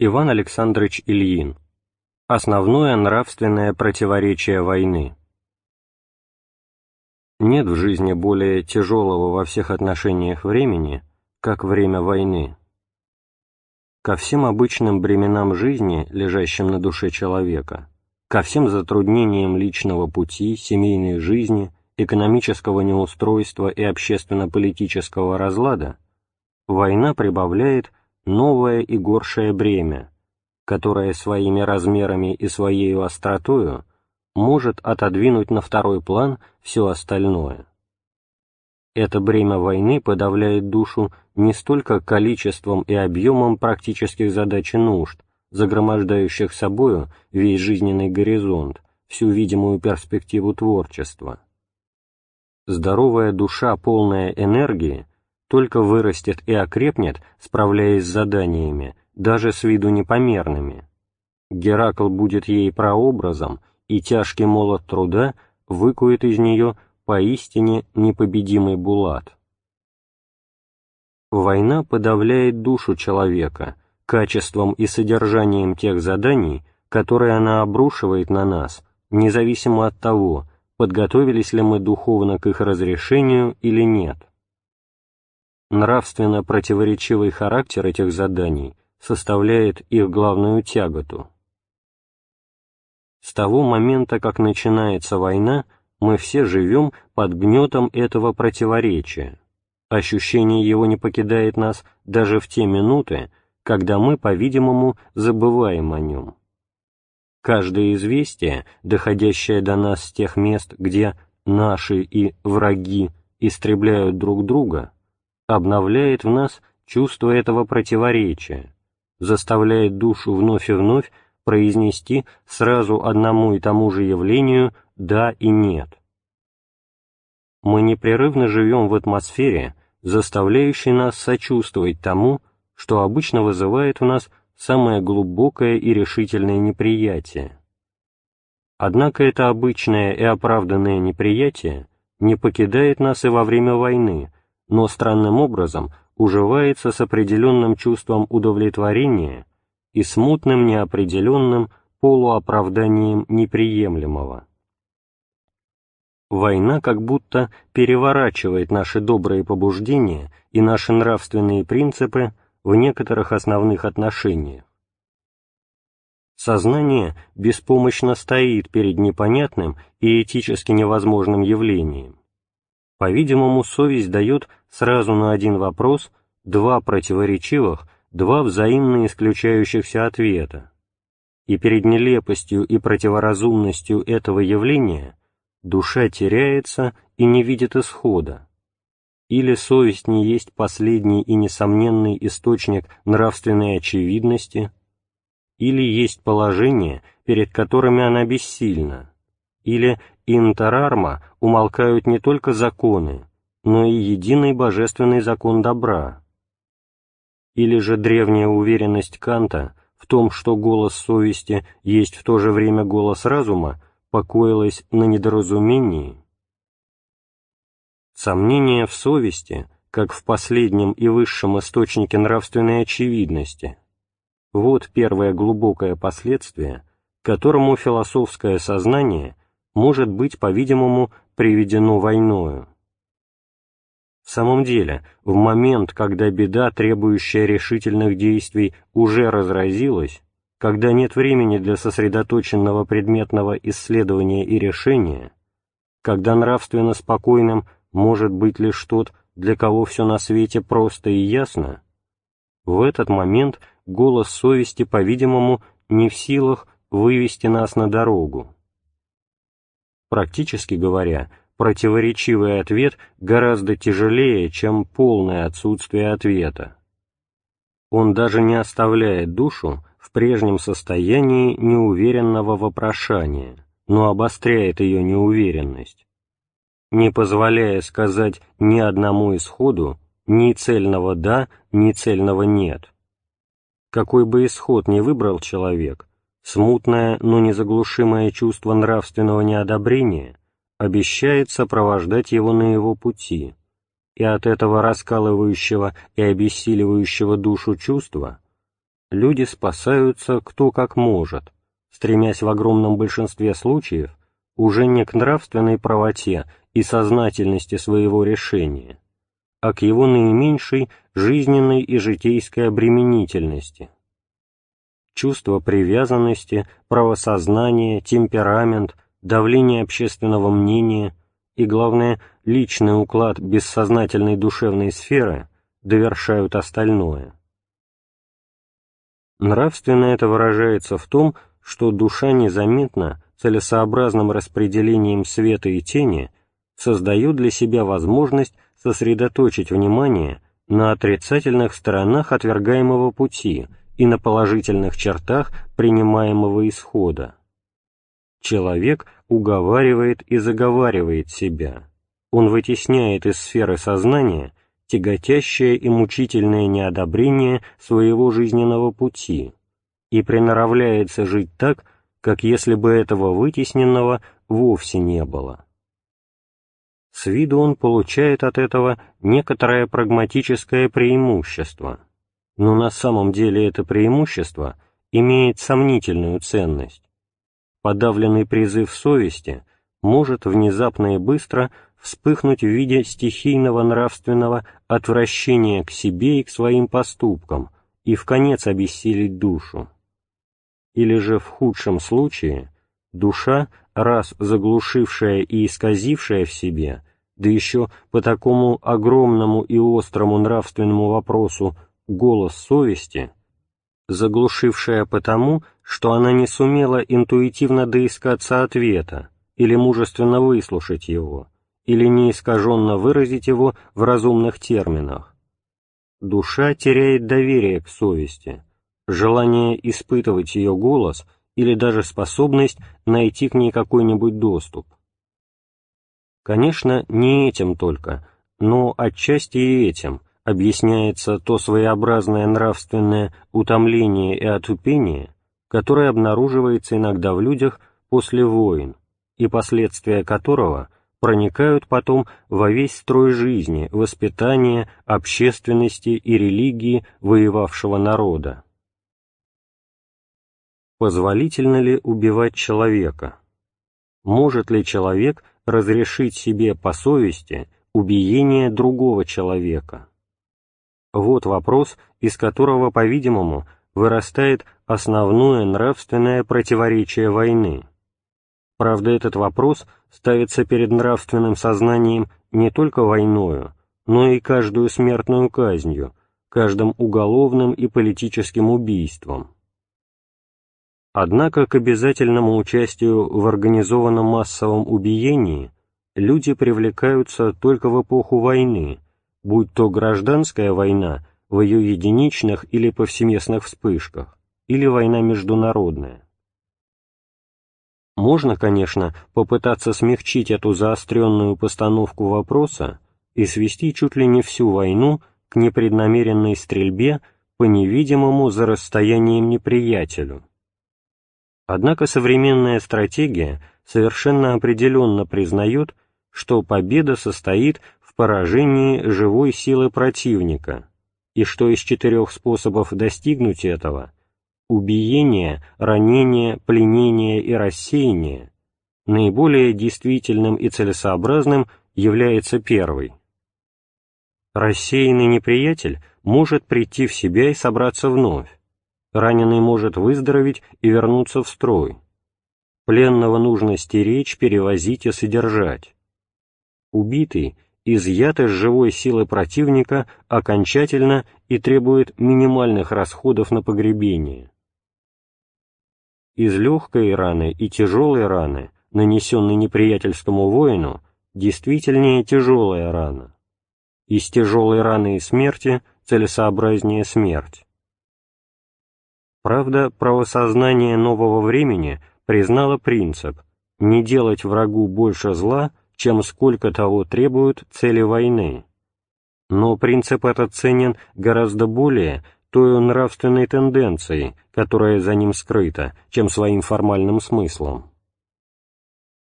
Иван Александрович Ильин. Основное нравственное противоречие войны. Нет в жизни более тяжелого во всех отношениях времени, как время войны. Ко всем обычным бременам жизни, лежащим на душе человека, ко всем затруднениям личного пути, семейной жизни, экономического неустройства и общественно-политического разлада, война прибавляет – новое и горшее бремя, которое своими размерами и своей остротою может отодвинуть на второй план все остальное. Это бремя войны подавляет душу не столько количеством и объемом практических задач и нужд, загромождающих собою весь жизненный горизонт, всю видимую перспективу творчества. Здоровая душа, полная энергии, только вырастет и окрепнет, справляясь с заданиями, даже с виду непомерными. Геракл будет ей прообразом, и тяжкий молот труда выкует из нее поистине непобедимый булат. Война подавляет душу человека качеством и содержанием тех заданий, которые она обрушивает на нас, независимо от того, подготовились ли мы духовно к их разрешению или нет. Нравственно противоречивый характер этих заданий составляет их главную тяготу. С того момента, как начинается война, мы все живем под гнетом этого противоречия. Ощущение его не покидает нас даже в те минуты, когда мы, по-видимому, забываем о нем. Каждое известие, доходящее до нас с тех мест, где наши и враги истребляют друг друга, обновляет в нас чувство этого противоречия, заставляет душу вновь и вновь произнести сразу одному и тому же явлению «да» и «нет». Мы непрерывно живем в атмосфере, заставляющей нас сочувствовать тому, что обычно вызывает у нас самое глубокое и решительное неприятие. Однако это обычное и оправданное неприятие не покидает нас и во время войны, но странным образом уживается с определенным чувством удовлетворения и смутным неопределенным полуоправданием неприемлемого. Война как будто переворачивает наши добрые побуждения и наши нравственные принципы в некоторых основных отношениях. Сознание беспомощно стоит перед непонятным и этически невозможным явлением, по-видимому, совесть дает сразу на один вопрос два противоречивых, два взаимно исключающихся ответа. И перед нелепостью и противоразумностью этого явления душа теряется и не видит исхода. Или совесть не есть последний и несомненный источник нравственной очевидности, или есть положение, перед которыми она бессильна, или Интерарма умолкают не только законы, но и единый божественный закон добра. Или же древняя уверенность Канта в том, что голос совести есть в то же время голос разума, покоилась на недоразумении? Сомнение в совести, как в последнем и высшем источнике нравственной очевидности. Вот первое глубокое последствие, которому философское сознание может быть, по-видимому, приведено войною. В самом деле, в момент, когда беда, требующая решительных действий, уже разразилась, когда нет времени для сосредоточенного предметного исследования и решения, когда нравственно спокойным может быть лишь тот, для кого все на свете просто и ясно, в этот момент голос совести, по-видимому, не в силах вывести нас на дорогу. Практически говоря, противоречивый ответ гораздо тяжелее, чем полное отсутствие ответа. Он даже не оставляет душу в прежнем состоянии неуверенного вопрошания, но обостряет ее неуверенность, не позволяя сказать ни одному исходу ни цельного «да», ни цельного «нет». Какой бы исход ни выбрал человек, Смутное, но незаглушимое чувство нравственного неодобрения обещает сопровождать его на его пути, и от этого раскалывающего и обессиливающего душу чувства люди спасаются кто как может, стремясь в огромном большинстве случаев уже не к нравственной правоте и сознательности своего решения, а к его наименьшей жизненной и житейской обременительности – чувство привязанности, правосознание, темперамент, давление общественного мнения и, главное, личный уклад бессознательной душевной сферы довершают остальное. Нравственно это выражается в том, что душа незаметно, целесообразным распределением света и тени, создает для себя возможность сосредоточить внимание на отрицательных сторонах отвергаемого пути, и на положительных чертах принимаемого исхода. Человек уговаривает и заговаривает себя. Он вытесняет из сферы сознания тяготящее и мучительное неодобрение своего жизненного пути и приноравляется жить так, как если бы этого вытесненного вовсе не было. С виду он получает от этого некоторое прагматическое преимущество – но на самом деле это преимущество имеет сомнительную ценность. Подавленный призыв совести может внезапно и быстро вспыхнуть в виде стихийного нравственного отвращения к себе и к своим поступкам и в конец обессилить душу. Или же в худшем случае душа, раз заглушившая и исказившая в себе, да еще по такому огромному и острому нравственному вопросу голос совести, заглушившая потому, что она не сумела интуитивно доискаться ответа или мужественно выслушать его, или неискаженно выразить его в разумных терминах. Душа теряет доверие к совести, желание испытывать ее голос или даже способность найти к ней какой-нибудь доступ. Конечно, не этим только, но отчасти и этим – объясняется то своеобразное нравственное утомление и отупение, которое обнаруживается иногда в людях после войн, и последствия которого проникают потом во весь строй жизни, воспитания, общественности и религии воевавшего народа. Позволительно ли убивать человека? Может ли человек разрешить себе по совести убиение другого человека? Вот вопрос, из которого, по-видимому, вырастает основное нравственное противоречие войны. Правда, этот вопрос ставится перед нравственным сознанием не только войною, но и каждую смертную казнью, каждым уголовным и политическим убийством. Однако к обязательному участию в организованном массовом убиении люди привлекаются только в эпоху войны – будь то гражданская война в ее единичных или повсеместных вспышках, или война международная. Можно, конечно, попытаться смягчить эту заостренную постановку вопроса и свести чуть ли не всю войну к непреднамеренной стрельбе по невидимому за расстоянием неприятелю. Однако современная стратегия совершенно определенно признает, что победа состоит поражении живой силы противника, и что из четырех способов достигнуть этого – убиение, ранение, пленение и рассеяние – наиболее действительным и целесообразным является первый. Рассеянный неприятель может прийти в себя и собраться вновь, раненый может выздороветь и вернуться в строй. Пленного нужно стеречь, перевозить и содержать. Убитый – изъято с живой силы противника окончательно и требует минимальных расходов на погребение. Из легкой раны и тяжелой раны, нанесенной неприятельскому воину, действительнее тяжелая рана. Из тяжелой раны и смерти целесообразнее смерть. Правда, правосознание нового времени признало принцип «не делать врагу больше зла, чем сколько того требуют цели войны. Но принцип этот ценен гораздо более той нравственной тенденцией, которая за ним скрыта, чем своим формальным смыслом.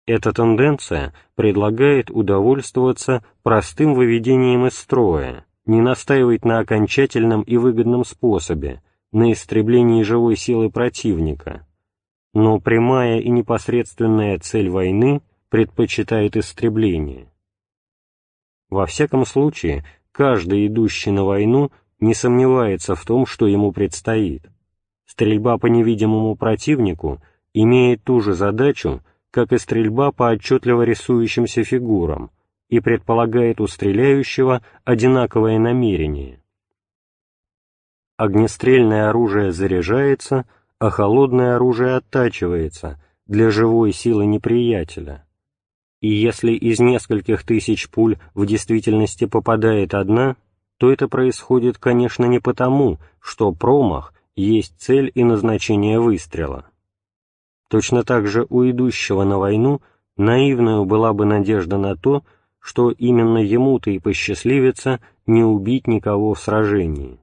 Эта тенденция предлагает удовольствоваться простым выведением из строя, не настаивать на окончательном и выгодном способе, на истреблении живой силы противника. Но прямая и непосредственная цель войны – предпочитает истребление. Во всяком случае, каждый, идущий на войну, не сомневается в том, что ему предстоит. Стрельба по невидимому противнику имеет ту же задачу, как и стрельба по отчетливо рисующимся фигурам, и предполагает у стреляющего одинаковое намерение. Огнестрельное оружие заряжается, а холодное оружие оттачивается для живой силы неприятеля и если из нескольких тысяч пуль в действительности попадает одна, то это происходит, конечно, не потому, что промах есть цель и назначение выстрела. Точно так же у идущего на войну наивную была бы надежда на то, что именно ему-то и посчастливится не убить никого в сражении.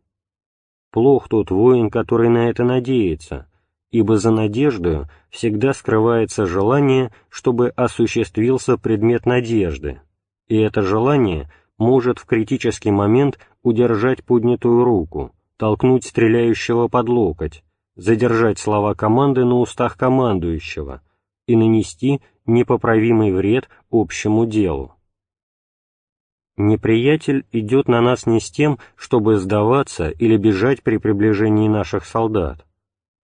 Плох тот воин, который на это надеется, ибо за надеждою всегда скрывается желание, чтобы осуществился предмет надежды, и это желание может в критический момент удержать поднятую руку, толкнуть стреляющего под локоть, задержать слова команды на устах командующего и нанести непоправимый вред общему делу. Неприятель идет на нас не с тем, чтобы сдаваться или бежать при приближении наших солдат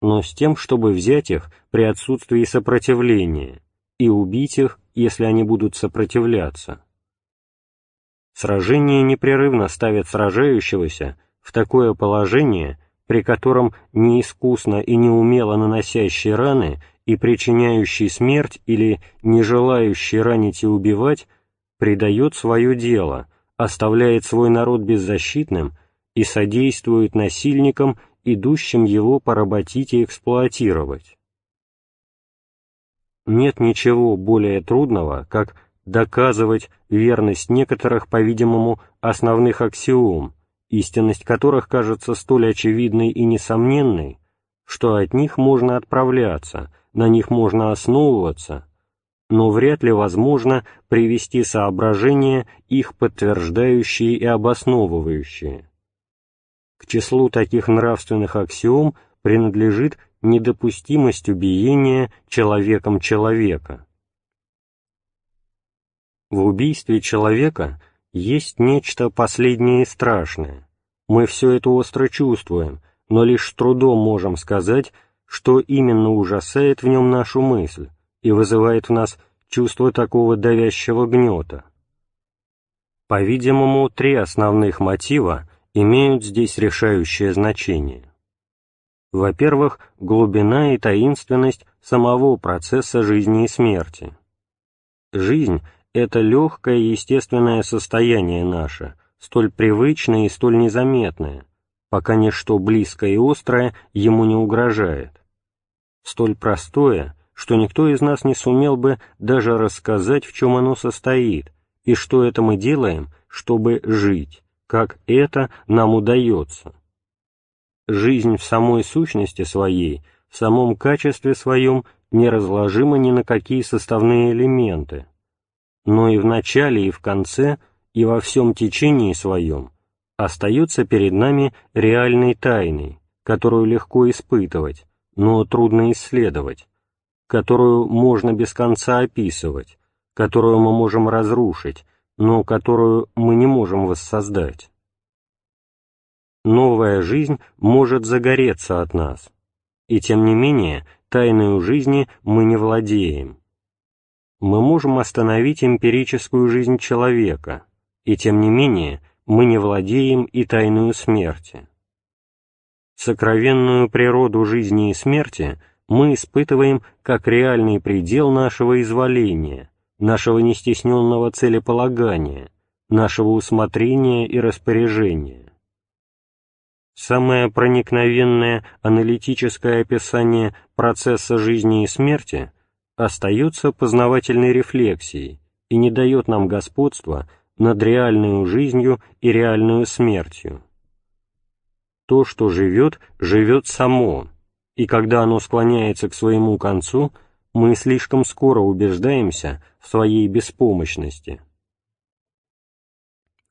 но с тем, чтобы взять их при отсутствии сопротивления и убить их, если они будут сопротивляться. Сражение непрерывно ставит сражающегося в такое положение, при котором неискусно и неумело наносящий раны и причиняющий смерть или не желающий ранить и убивать предает свое дело, оставляет свой народ беззащитным и содействует насильникам идущим его поработить и эксплуатировать. Нет ничего более трудного, как доказывать верность некоторых, по-видимому, основных аксиом, истинность которых кажется столь очевидной и несомненной, что от них можно отправляться, на них можно основываться, но вряд ли возможно привести соображения, их подтверждающие и обосновывающие. К числу таких нравственных аксиом принадлежит недопустимость убиения человеком человека. В убийстве человека есть нечто последнее и страшное. Мы все это остро чувствуем, но лишь с трудом можем сказать, что именно ужасает в нем нашу мысль и вызывает в нас чувство такого давящего гнета. По-видимому, три основных мотива имеют здесь решающее значение. Во-первых, глубина и таинственность самого процесса жизни и смерти. Жизнь — это легкое естественное состояние наше, столь привычное и столь незаметное, пока ничто близкое и острое ему не угрожает. Столь простое, что никто из нас не сумел бы даже рассказать, в чем оно состоит, и что это мы делаем, чтобы жить как это нам удается. Жизнь в самой сущности своей, в самом качестве своем неразложима ни на какие составные элементы, но и в начале, и в конце, и во всем течении своем остается перед нами реальной тайной, которую легко испытывать, но трудно исследовать, которую можно без конца описывать, которую мы можем разрушить, но которую мы не можем воссоздать. Новая жизнь может загореться от нас, и тем не менее тайную жизни мы не владеем. Мы можем остановить эмпирическую жизнь человека, и тем не менее мы не владеем и тайную смерти. Сокровенную природу жизни и смерти мы испытываем как реальный предел нашего изволения – нашего нестесненного целеполагания, нашего усмотрения и распоряжения. Самое проникновенное аналитическое описание процесса жизни и смерти остается познавательной рефлексией и не дает нам господства над реальной жизнью и реальной смертью. То, что живет, живет само, и когда оно склоняется к своему концу – мы слишком скоро убеждаемся в своей беспомощности.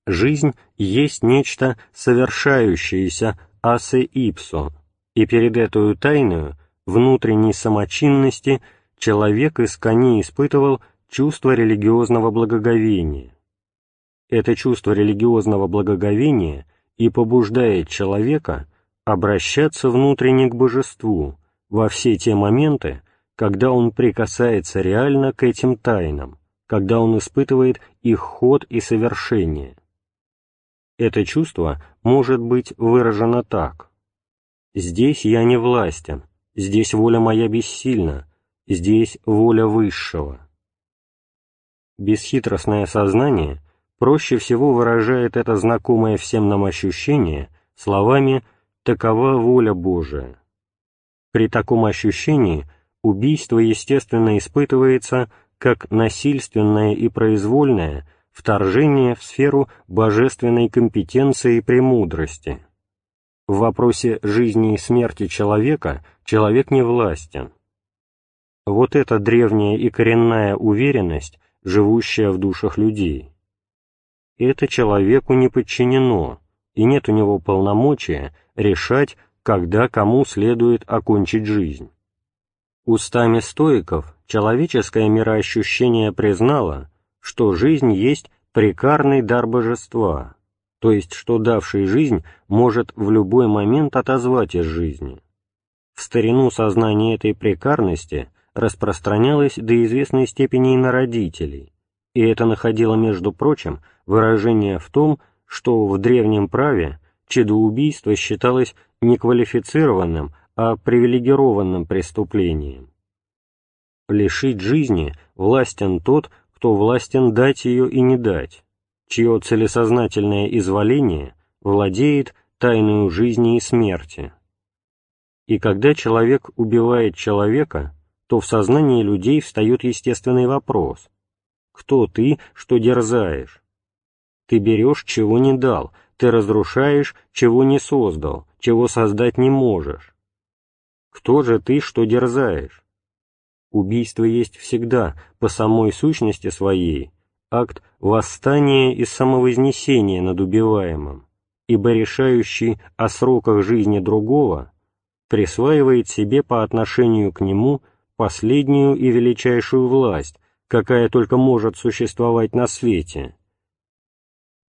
Жизнь есть нечто совершающееся асе ипсо, и перед эту тайную, внутренней самочинности, человек из кони испытывал чувство религиозного благоговения. Это чувство религиозного благоговения и побуждает человека обращаться внутренне к божеству во все те моменты, когда он прикасается реально к этим тайнам, когда он испытывает их ход и совершение. Это чувство может быть выражено так. «Здесь я не властен, здесь воля моя бессильна, здесь воля высшего». Бесхитростное сознание проще всего выражает это знакомое всем нам ощущение словами «такова воля Божия». При таком ощущении – убийство, естественно, испытывается как насильственное и произвольное вторжение в сферу божественной компетенции и премудрости. В вопросе жизни и смерти человека человек не властен. Вот эта древняя и коренная уверенность, живущая в душах людей. Это человеку не подчинено, и нет у него полномочия решать, когда кому следует окончить жизнь. Устами стоиков человеческое мироощущение признало, что жизнь есть прекарный дар божества, то есть что давший жизнь может в любой момент отозвать из жизни. В старину сознание этой прекарности распространялось до известной степени и на родителей, и это находило, между прочим, выражение в том, что в древнем праве чедоубийство считалось неквалифицированным, о привилегированном преступлении. Лишить жизни властен тот, кто властен дать ее и не дать, чье целесознательное изволение владеет тайную жизни и смерти. И когда человек убивает человека, то в сознании людей встает естественный вопрос. Кто ты, что дерзаешь? Ты берешь, чего не дал, ты разрушаешь, чего не создал, чего создать не можешь. Кто же ты, что дерзаешь? Убийство есть всегда, по самой сущности своей, акт восстания и самовознесения над убиваемым, ибо решающий о сроках жизни другого присваивает себе по отношению к нему последнюю и величайшую власть, какая только может существовать на свете.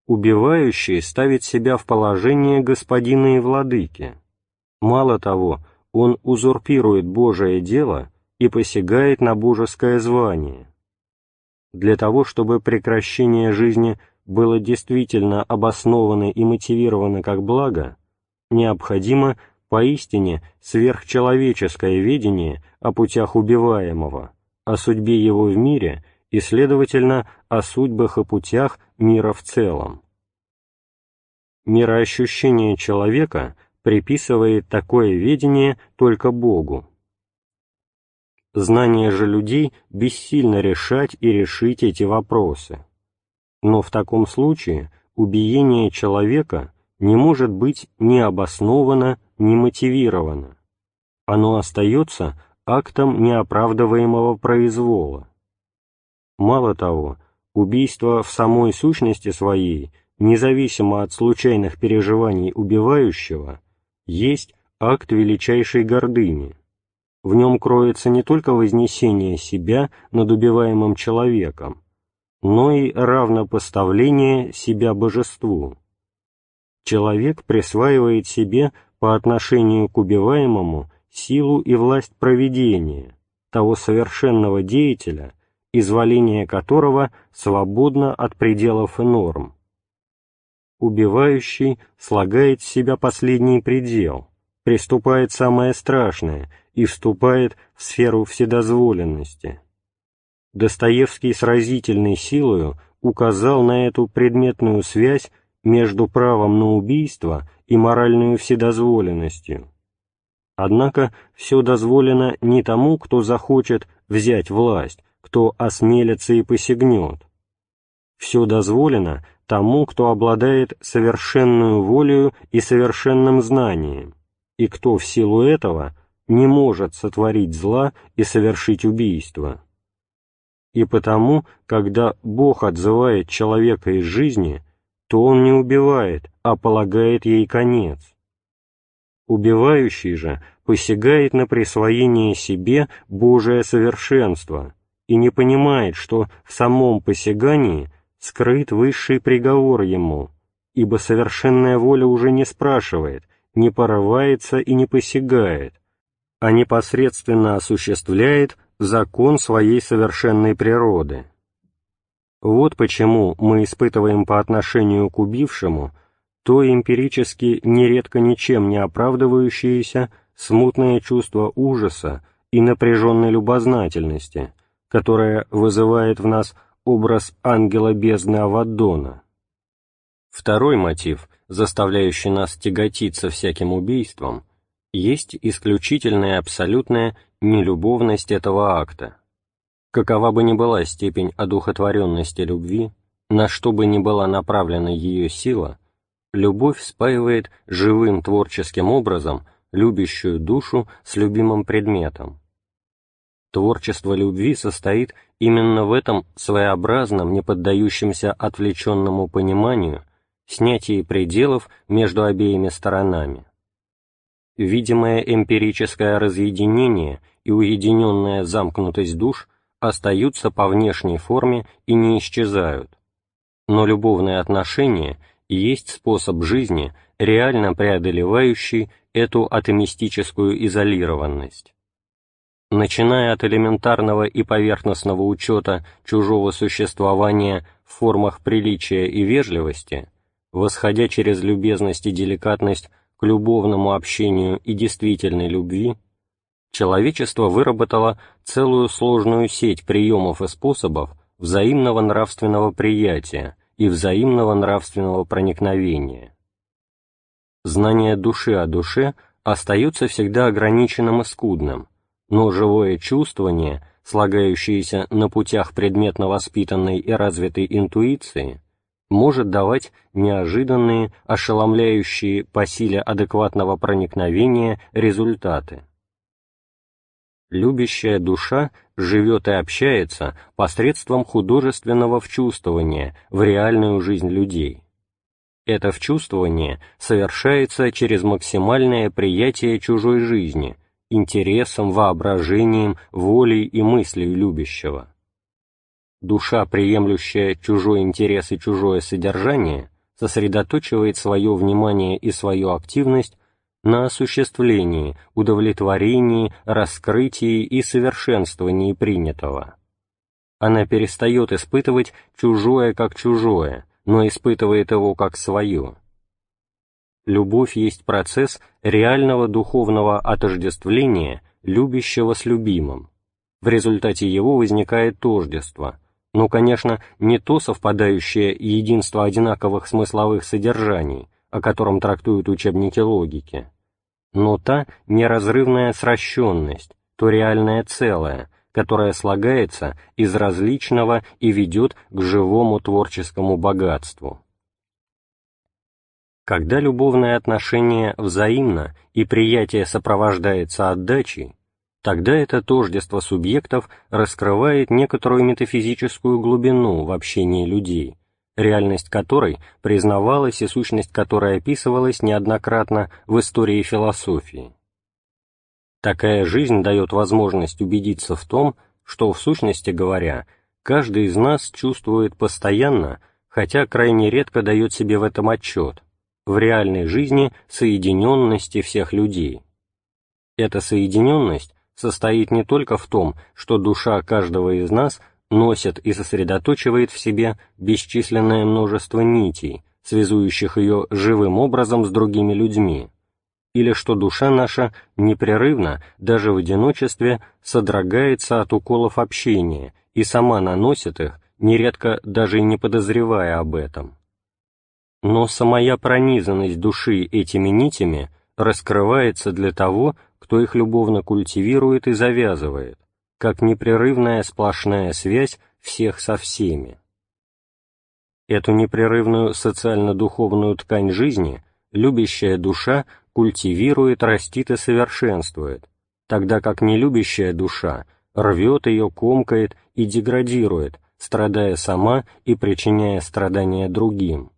Убивающий ставит себя в положение господина и владыки. Мало того, он узурпирует Божие дело и посягает на божеское звание. Для того, чтобы прекращение жизни было действительно обосновано и мотивировано как благо, необходимо поистине сверхчеловеческое видение о путях убиваемого, о судьбе его в мире и, следовательно, о судьбах и путях мира в целом. Мироощущение человека – приписывает такое видение только Богу. Знание же людей бессильно решать и решить эти вопросы. Но в таком случае убиение человека не может быть ни обосновано, ни мотивировано. Оно остается актом неоправдываемого произвола. Мало того, убийство в самой сущности своей, независимо от случайных переживаний убивающего, есть акт величайшей гордыни. В нем кроется не только вознесение себя над убиваемым человеком, но и равнопоставление себя божеству. Человек присваивает себе по отношению к убиваемому силу и власть проведения, того совершенного деятеля, изволение которого свободно от пределов и норм убивающий слагает в себя последний предел, приступает самое страшное и вступает в сферу вседозволенности. Достоевский с разительной силою указал на эту предметную связь между правом на убийство и моральную вседозволенностью. Однако все дозволено не тому, кто захочет взять власть, кто осмелится и посягнет. Все дозволено тому, кто обладает совершенную волею и совершенным знанием, и кто в силу этого не может сотворить зла и совершить убийство. И потому, когда Бог отзывает человека из жизни, то он не убивает, а полагает ей конец. Убивающий же посягает на присвоение себе Божие совершенство и не понимает, что в самом посягании – скрыт высший приговор ему, ибо совершенная воля уже не спрашивает, не порывается и не посягает, а непосредственно осуществляет закон своей совершенной природы. Вот почему мы испытываем по отношению к убившему то эмпирически нередко ничем не оправдывающееся смутное чувство ужаса и напряженной любознательности, которое вызывает в нас – образ ангела бездны Авадона. Второй мотив, заставляющий нас тяготиться всяким убийством, есть исключительная абсолютная нелюбовность этого акта. Какова бы ни была степень одухотворенности любви, на что бы ни была направлена ее сила, любовь спаивает живым творческим образом любящую душу с любимым предметом. Творчество любви состоит именно в этом своеобразном, не поддающемся отвлеченному пониманию, снятии пределов между обеими сторонами. Видимое эмпирическое разъединение и уединенная замкнутость душ остаются по внешней форме и не исчезают. Но любовные отношения есть способ жизни, реально преодолевающий эту атомистическую изолированность начиная от элементарного и поверхностного учета чужого существования в формах приличия и вежливости, восходя через любезность и деликатность к любовному общению и действительной любви, человечество выработало целую сложную сеть приемов и способов взаимного нравственного приятия и взаимного нравственного проникновения. Знание души о душе остается всегда ограниченным и скудным, но живое чувствование, слагающееся на путях предметно воспитанной и развитой интуиции, может давать неожиданные, ошеломляющие по силе адекватного проникновения результаты. Любящая душа живет и общается посредством художественного вчувствования в реальную жизнь людей. Это вчувствование совершается через максимальное приятие чужой жизни, интересом, воображением, волей и мыслью любящего. Душа, приемлющая чужой интерес и чужое содержание, сосредоточивает свое внимание и свою активность на осуществлении, удовлетворении, раскрытии и совершенствовании принятого. Она перестает испытывать чужое как чужое, но испытывает его как свое – любовь есть процесс реального духовного отождествления любящего с любимым. В результате его возникает тождество, но, ну, конечно, не то совпадающее единство одинаковых смысловых содержаний, о котором трактуют учебники логики, но та неразрывная сращенность, то реальное целое, которое слагается из различного и ведет к живому творческому богатству. Когда любовное отношение взаимно и приятие сопровождается отдачей, тогда это тождество субъектов раскрывает некоторую метафизическую глубину в общении людей, реальность которой признавалась и сущность которой описывалась неоднократно в истории философии. Такая жизнь дает возможность убедиться в том, что, в сущности говоря, каждый из нас чувствует постоянно, хотя крайне редко дает себе в этом отчет, в реальной жизни соединенности всех людей. Эта соединенность состоит не только в том, что душа каждого из нас носит и сосредоточивает в себе бесчисленное множество нитей, связующих ее живым образом с другими людьми, или что душа наша непрерывно, даже в одиночестве, содрогается от уколов общения и сама наносит их, нередко даже и не подозревая об этом. Но самая пронизанность души этими нитями раскрывается для того, кто их любовно культивирует и завязывает, как непрерывная сплошная связь всех со всеми. Эту непрерывную социально-духовную ткань жизни любящая душа культивирует, растит и совершенствует, тогда как нелюбящая душа рвет ее, комкает и деградирует, страдая сама и причиняя страдания другим.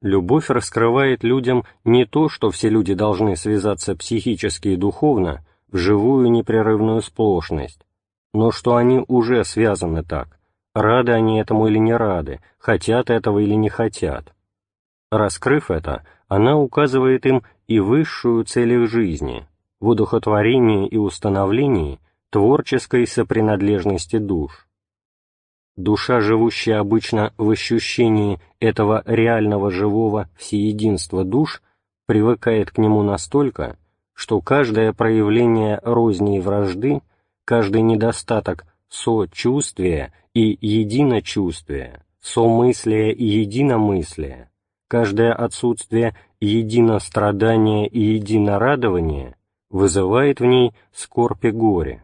Любовь раскрывает людям не то, что все люди должны связаться психически и духовно, в живую непрерывную сплошность, но что они уже связаны так, рады они этому или не рады, хотят этого или не хотят. Раскрыв это, она указывает им и высшую цель их жизни – в удухотворении и установлении творческой сопринадлежности душ душа, живущая обычно в ощущении этого реального живого всеединства душ, привыкает к нему настолько, что каждое проявление розни и вражды, каждый недостаток сочувствия и единочувствия, сомыслия и единомыслия, каждое отсутствие единострадания и единорадования вызывает в ней скорбь и горе.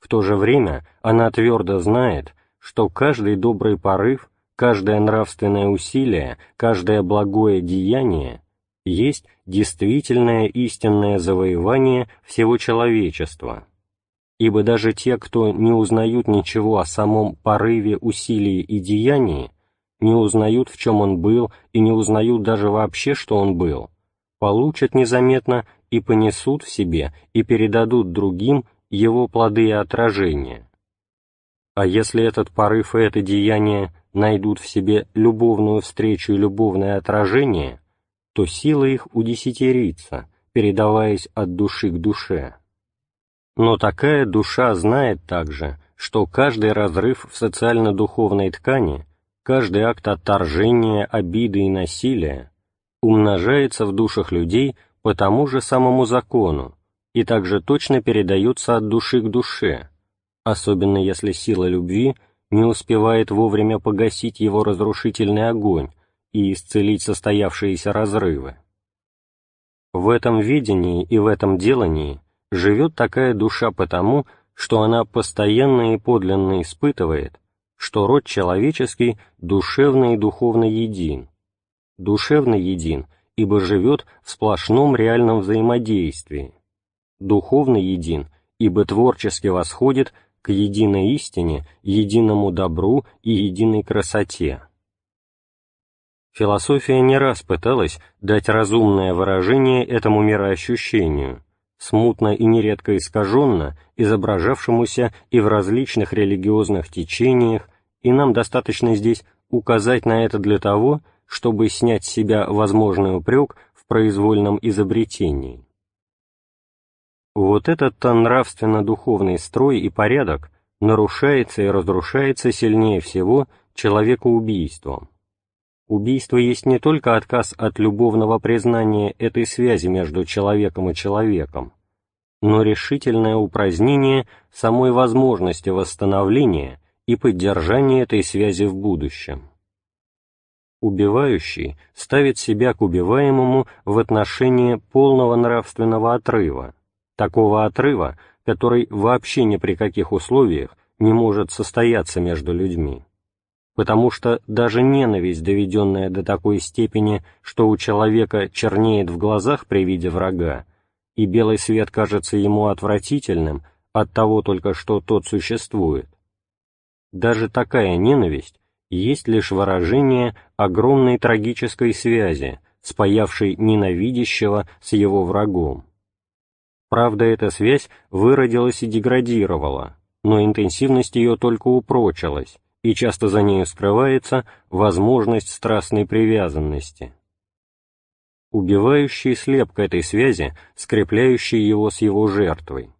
В то же время она твердо знает, что каждый добрый порыв, каждое нравственное усилие, каждое благое деяние есть действительное истинное завоевание всего человечества, ибо даже те, кто не узнают ничего о самом порыве, усилии и деянии, не узнают, в чем он был, и не узнают даже вообще, что он был, получат незаметно и понесут в себе, и передадут другим его плоды и отражения. А если этот порыв и это деяние найдут в себе любовную встречу и любовное отражение, то сила их удесятерится, передаваясь от души к душе. Но такая душа знает также, что каждый разрыв в социально-духовной ткани, каждый акт отторжения, обиды и насилия умножается в душах людей по тому же самому закону и также точно передается от души к душе, особенно если сила любви не успевает вовремя погасить его разрушительный огонь и исцелить состоявшиеся разрывы. В этом видении и в этом делании живет такая душа потому, что она постоянно и подлинно испытывает, что род человеческий душевно и духовно един. Душевно един, ибо живет в сплошном реальном взаимодействии. Духовно един, ибо творчески восходит к единой истине, единому добру и единой красоте. Философия не раз пыталась дать разумное выражение этому мироощущению, смутно и нередко искаженно, изображавшемуся и в различных религиозных течениях, и нам достаточно здесь указать на это для того, чтобы снять с себя возможный упрек в произвольном изобретении. Вот этот-то нравственно-духовный строй и порядок нарушается и разрушается сильнее всего человекоубийством. Убийство есть не только отказ от любовного признания этой связи между человеком и человеком, но решительное упразднение самой возможности восстановления и поддержания этой связи в будущем. Убивающий ставит себя к убиваемому в отношении полного нравственного отрыва – такого отрыва, который вообще ни при каких условиях не может состояться между людьми. Потому что даже ненависть, доведенная до такой степени, что у человека чернеет в глазах при виде врага, и белый свет кажется ему отвратительным от того только, что тот существует, даже такая ненависть есть лишь выражение огромной трагической связи, спаявшей ненавидящего с его врагом. Правда, эта связь выродилась и деградировала, но интенсивность ее только упрочилась, и часто за нею скрывается возможность страстной привязанности. Убивающий слеп к этой связи, скрепляющий его с его жертвой.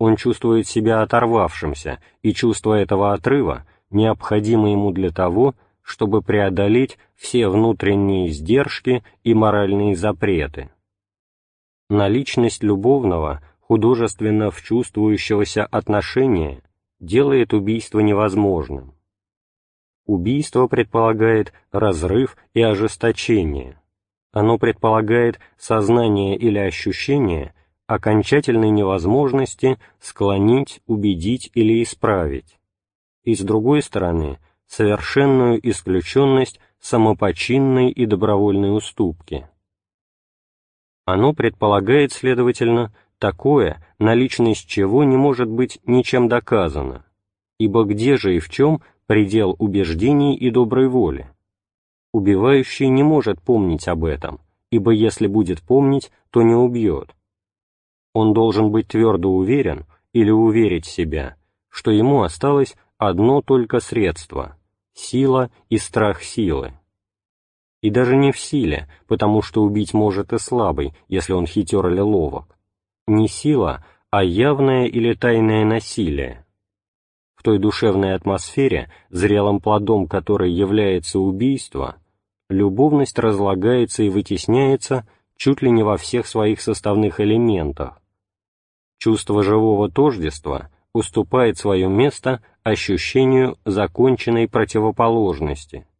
Он чувствует себя оторвавшимся, и чувство этого отрыва необходимо ему для того, чтобы преодолеть все внутренние издержки и моральные запреты наличность любовного, художественно вчувствующегося отношения делает убийство невозможным. Убийство предполагает разрыв и ожесточение. Оно предполагает сознание или ощущение окончательной невозможности склонить, убедить или исправить. И с другой стороны, совершенную исключенность самопочинной и добровольной уступки. Оно предполагает, следовательно, такое, наличность чего не может быть ничем доказано, ибо где же и в чем предел убеждений и доброй воли? Убивающий не может помнить об этом, ибо если будет помнить, то не убьет. Он должен быть твердо уверен или уверить себя, что ему осталось одно только средство – сила и страх силы и даже не в силе, потому что убить может и слабый, если он хитер или ловок. Не сила, а явное или тайное насилие. В той душевной атмосфере, зрелым плодом которой является убийство, любовность разлагается и вытесняется чуть ли не во всех своих составных элементах. Чувство живого тождества уступает свое место ощущению законченной противоположности –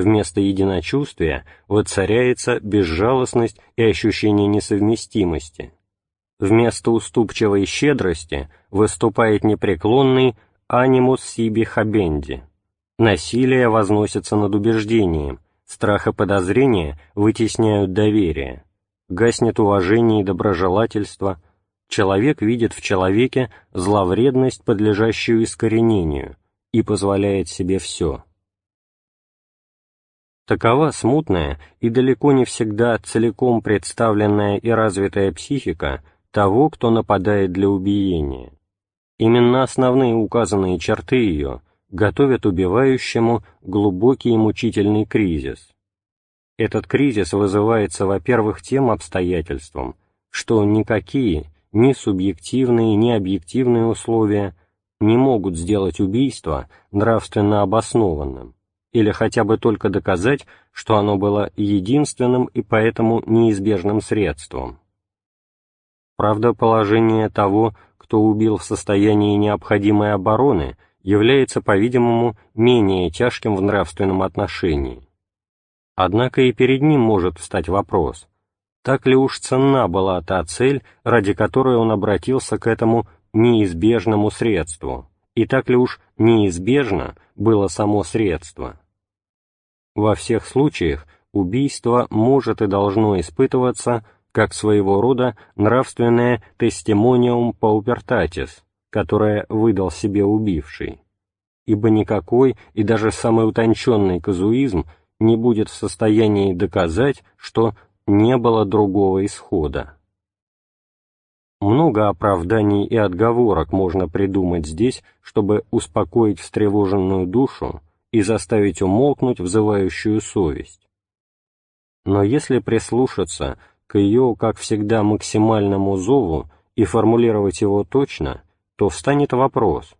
вместо единочувствия воцаряется безжалостность и ощущение несовместимости. Вместо уступчивой щедрости выступает непреклонный анимус сиби хабенди. Насилие возносится над убеждением, страх и подозрение вытесняют доверие, гаснет уважение и доброжелательство, человек видит в человеке зловредность, подлежащую искоренению, и позволяет себе все. Такова смутная и далеко не всегда целиком представленная и развитая психика того, кто нападает для убиения. Именно основные указанные черты ее готовят убивающему глубокий и мучительный кризис. Этот кризис вызывается, во-первых, тем обстоятельством, что никакие, ни субъективные, ни объективные условия не могут сделать убийство нравственно обоснованным, или хотя бы только доказать, что оно было единственным и поэтому неизбежным средством. Правда, положение того, кто убил в состоянии необходимой обороны, является, по-видимому, менее тяжким в нравственном отношении. Однако и перед ним может встать вопрос, так ли уж ценна была та цель, ради которой он обратился к этому неизбежному средству и так ли уж неизбежно было само средство. Во всех случаях убийство может и должно испытываться как своего рода нравственное тестимониум паупертатис, которое выдал себе убивший, ибо никакой и даже самый утонченный казуизм не будет в состоянии доказать, что не было другого исхода. Много оправданий и отговорок можно придумать здесь, чтобы успокоить встревоженную душу и заставить умолкнуть взывающую совесть. Но если прислушаться к ее, как всегда, максимальному зову и формулировать его точно, то встанет вопрос,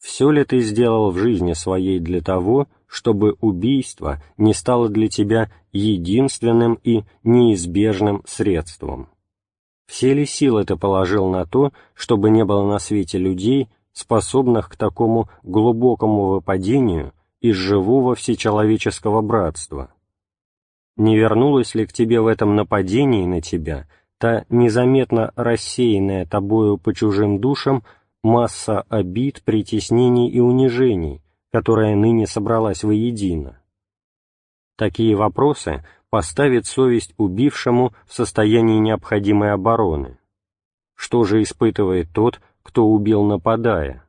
все ли ты сделал в жизни своей для того, чтобы убийство не стало для тебя единственным и неизбежным средством? все ли силы ты положил на то, чтобы не было на свете людей, способных к такому глубокому выпадению из живого всечеловеческого братства? Не вернулась ли к тебе в этом нападении на тебя та незаметно рассеянная тобою по чужим душам масса обид, притеснений и унижений, которая ныне собралась воедино? Такие вопросы поставит совесть убившему в состоянии необходимой обороны. Что же испытывает тот, кто убил нападая?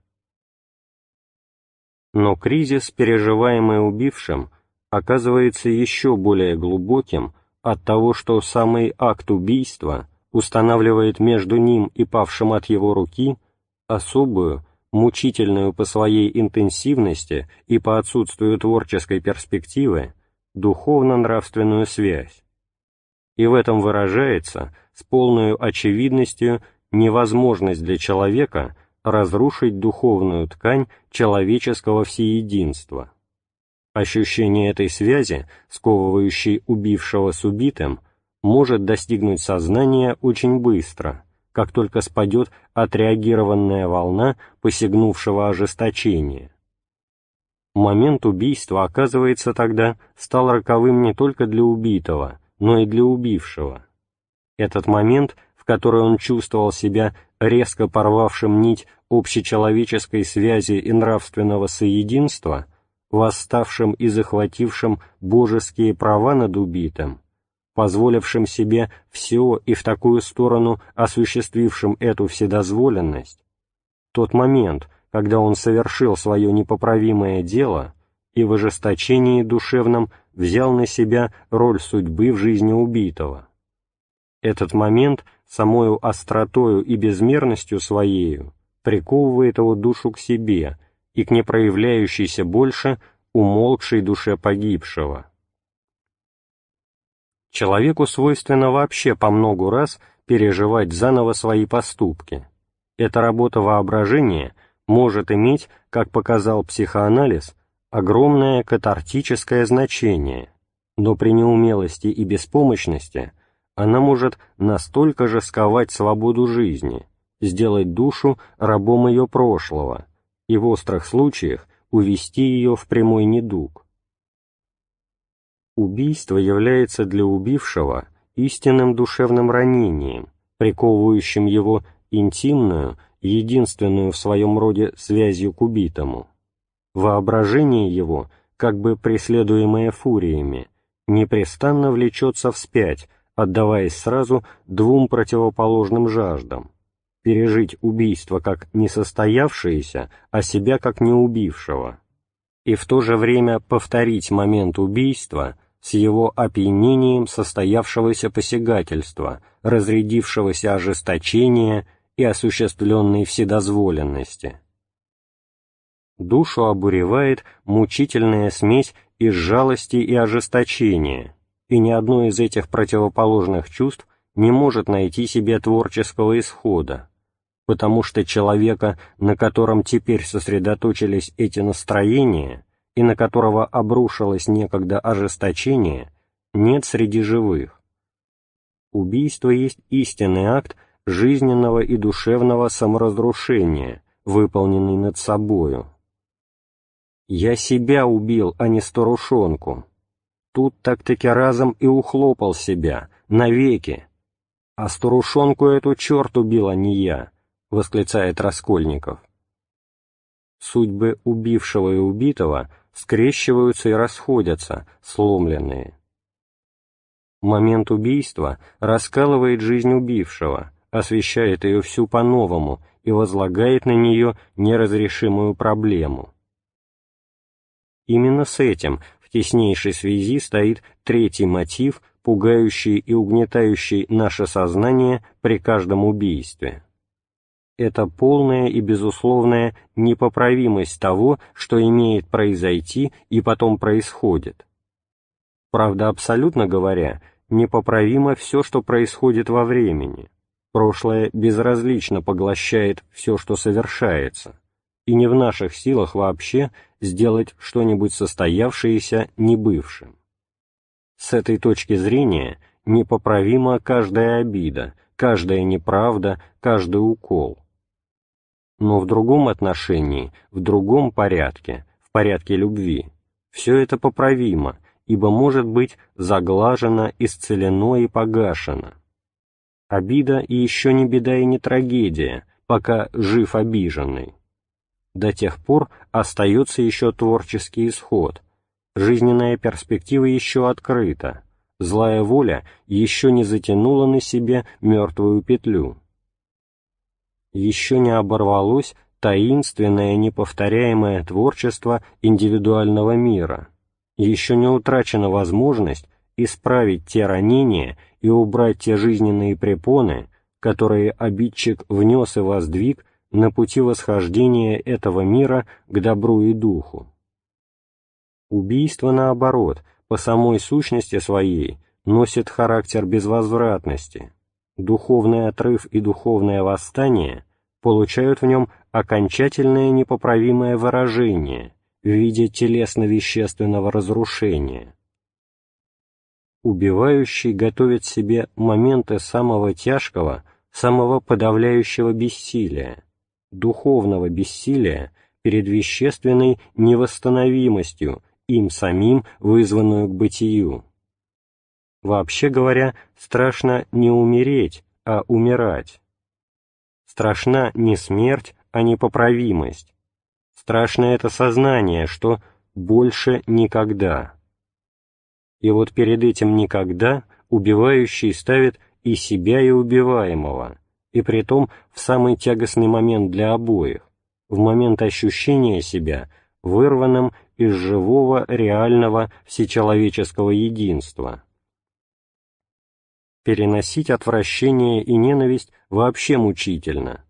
Но кризис, переживаемый убившим, оказывается еще более глубоким от того, что самый акт убийства устанавливает между ним и павшим от его руки особую, мучительную по своей интенсивности и по отсутствию творческой перспективы, духовно-нравственную связь. И в этом выражается с полной очевидностью невозможность для человека разрушить духовную ткань человеческого всеединства. Ощущение этой связи, сковывающей убившего с убитым, может достигнуть сознания очень быстро, как только спадет отреагированная волна посягнувшего ожесточения момент убийства, оказывается, тогда стал роковым не только для убитого, но и для убившего. Этот момент, в который он чувствовал себя резко порвавшим нить общечеловеческой связи и нравственного соединства, восставшим и захватившим божеские права над убитым, позволившим себе все и в такую сторону осуществившим эту вседозволенность, тот момент — когда он совершил свое непоправимое дело и в ожесточении душевном взял на себя роль судьбы в жизни убитого. Этот момент самою остротою и безмерностью своею приковывает его душу к себе и к непроявляющейся больше умолкшей душе погибшего. Человеку свойственно вообще по многу раз переживать заново свои поступки. Это работа воображения — может иметь, как показал психоанализ, огромное катартическое значение, но при неумелости и беспомощности она может настолько же сковать свободу жизни, сделать душу рабом ее прошлого и в острых случаях увести ее в прямой недуг. Убийство является для убившего истинным душевным ранением, приковывающим его интимную единственную в своем роде связью к убитому. Воображение его, как бы преследуемое фуриями, непрестанно влечется вспять, отдаваясь сразу двум противоположным жаждам — пережить убийство как несостоявшееся, а себя как неубившего, и в то же время повторить момент убийства с его опьянением состоявшегося посягательства, разрядившегося ожесточения и осуществленной вседозволенности. Душу обуревает мучительная смесь из жалости и ожесточения, и ни одно из этих противоположных чувств не может найти себе творческого исхода, потому что человека, на котором теперь сосредоточились эти настроения и на которого обрушилось некогда ожесточение, нет среди живых. Убийство есть истинный акт жизненного и душевного саморазрушения, выполненный над собою. «Я себя убил, а не старушонку». Тут так-таки разом и ухлопал себя, навеки. «А старушонку эту черт убила не я», — восклицает Раскольников. Судьбы убившего и убитого скрещиваются и расходятся, сломленные. Момент убийства раскалывает жизнь убившего, освещает ее всю по-новому и возлагает на нее неразрешимую проблему. Именно с этим в теснейшей связи стоит третий мотив, пугающий и угнетающий наше сознание при каждом убийстве. Это полная и безусловная непоправимость того, что имеет произойти и потом происходит. Правда, абсолютно говоря, непоправимо все, что происходит во времени. Прошлое безразлично поглощает все, что совершается, и не в наших силах вообще сделать что-нибудь состоявшееся небывшим. С этой точки зрения непоправима каждая обида, каждая неправда, каждый укол. Но в другом отношении, в другом порядке, в порядке любви, все это поправимо, ибо может быть заглажено, исцелено и погашено – Обида и еще не беда и не трагедия, пока жив обиженный. До тех пор остается еще творческий исход, жизненная перспектива еще открыта, злая воля еще не затянула на себе мертвую петлю. Еще не оборвалось таинственное неповторяемое творчество индивидуального мира, еще не утрачена возможность исправить те ранения и убрать те жизненные препоны, которые обидчик внес и воздвиг на пути восхождения этого мира к добру и духу. Убийство, наоборот, по самой сущности своей, носит характер безвозвратности. Духовный отрыв и духовное восстание получают в нем окончательное непоправимое выражение в виде телесно-вещественного разрушения убивающий готовит себе моменты самого тяжкого, самого подавляющего бессилия, духовного бессилия перед вещественной невосстановимостью, им самим вызванную к бытию. Вообще говоря, страшно не умереть, а умирать. Страшна не смерть, а непоправимость. Страшно это сознание, что «больше никогда» и вот перед этим никогда убивающий ставит и себя, и убиваемого, и при том в самый тягостный момент для обоих, в момент ощущения себя вырванным из живого, реального, всечеловеческого единства. Переносить отвращение и ненависть вообще мучительно.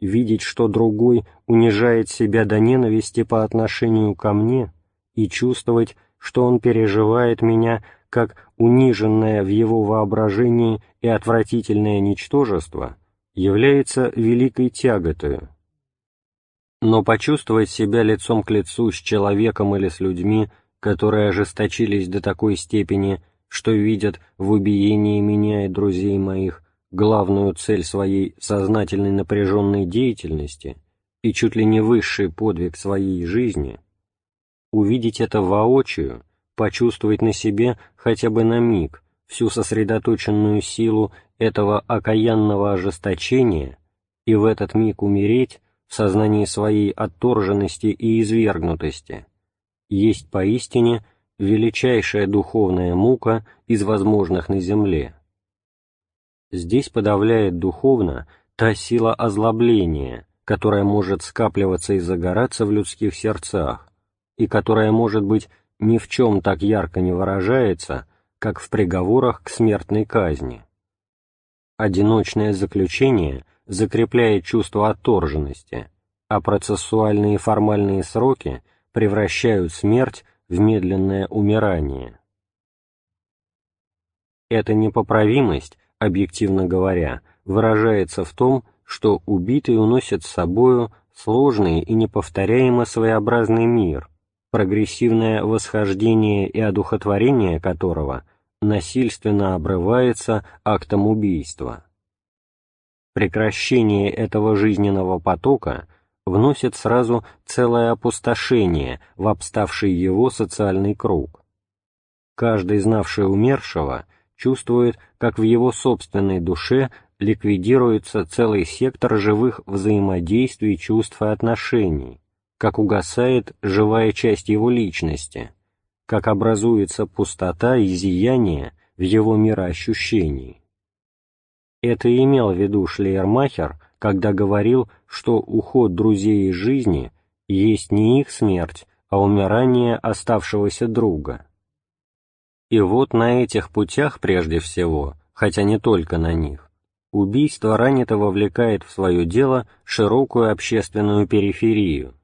Видеть, что другой унижает себя до ненависти по отношению ко мне, и чувствовать, что он переживает меня как униженное в его воображении и отвратительное ничтожество, является великой тяготою. Но почувствовать себя лицом к лицу с человеком или с людьми, которые ожесточились до такой степени, что видят в убиении меня и друзей моих главную цель своей сознательной напряженной деятельности и чуть ли не высший подвиг своей жизни – увидеть это воочию, почувствовать на себе хотя бы на миг всю сосредоточенную силу этого окаянного ожесточения и в этот миг умереть в сознании своей отторженности и извергнутости, есть поистине величайшая духовная мука из возможных на земле. Здесь подавляет духовно та сила озлобления, которая может скапливаться и загораться в людских сердцах, и которая, может быть, ни в чем так ярко не выражается, как в приговорах к смертной казни. Одиночное заключение закрепляет чувство отторженности, а процессуальные и формальные сроки превращают смерть в медленное умирание. Эта непоправимость, объективно говоря, выражается в том, что убитый уносит с собою сложный и неповторяемо своеобразный мир – прогрессивное восхождение и одухотворение которого насильственно обрывается актом убийства. Прекращение этого жизненного потока вносит сразу целое опустошение в обставший его социальный круг. Каждый, знавший умершего, чувствует, как в его собственной душе ликвидируется целый сектор живых взаимодействий, чувств и отношений, как угасает живая часть его личности, как образуется пустота и зияние в его мироощущении. Это имел в виду Шлейермахер, когда говорил, что уход друзей из жизни есть не их смерть, а умирание оставшегося друга. И вот на этих путях прежде всего, хотя не только на них, убийство ранито вовлекает в свое дело широкую общественную периферию,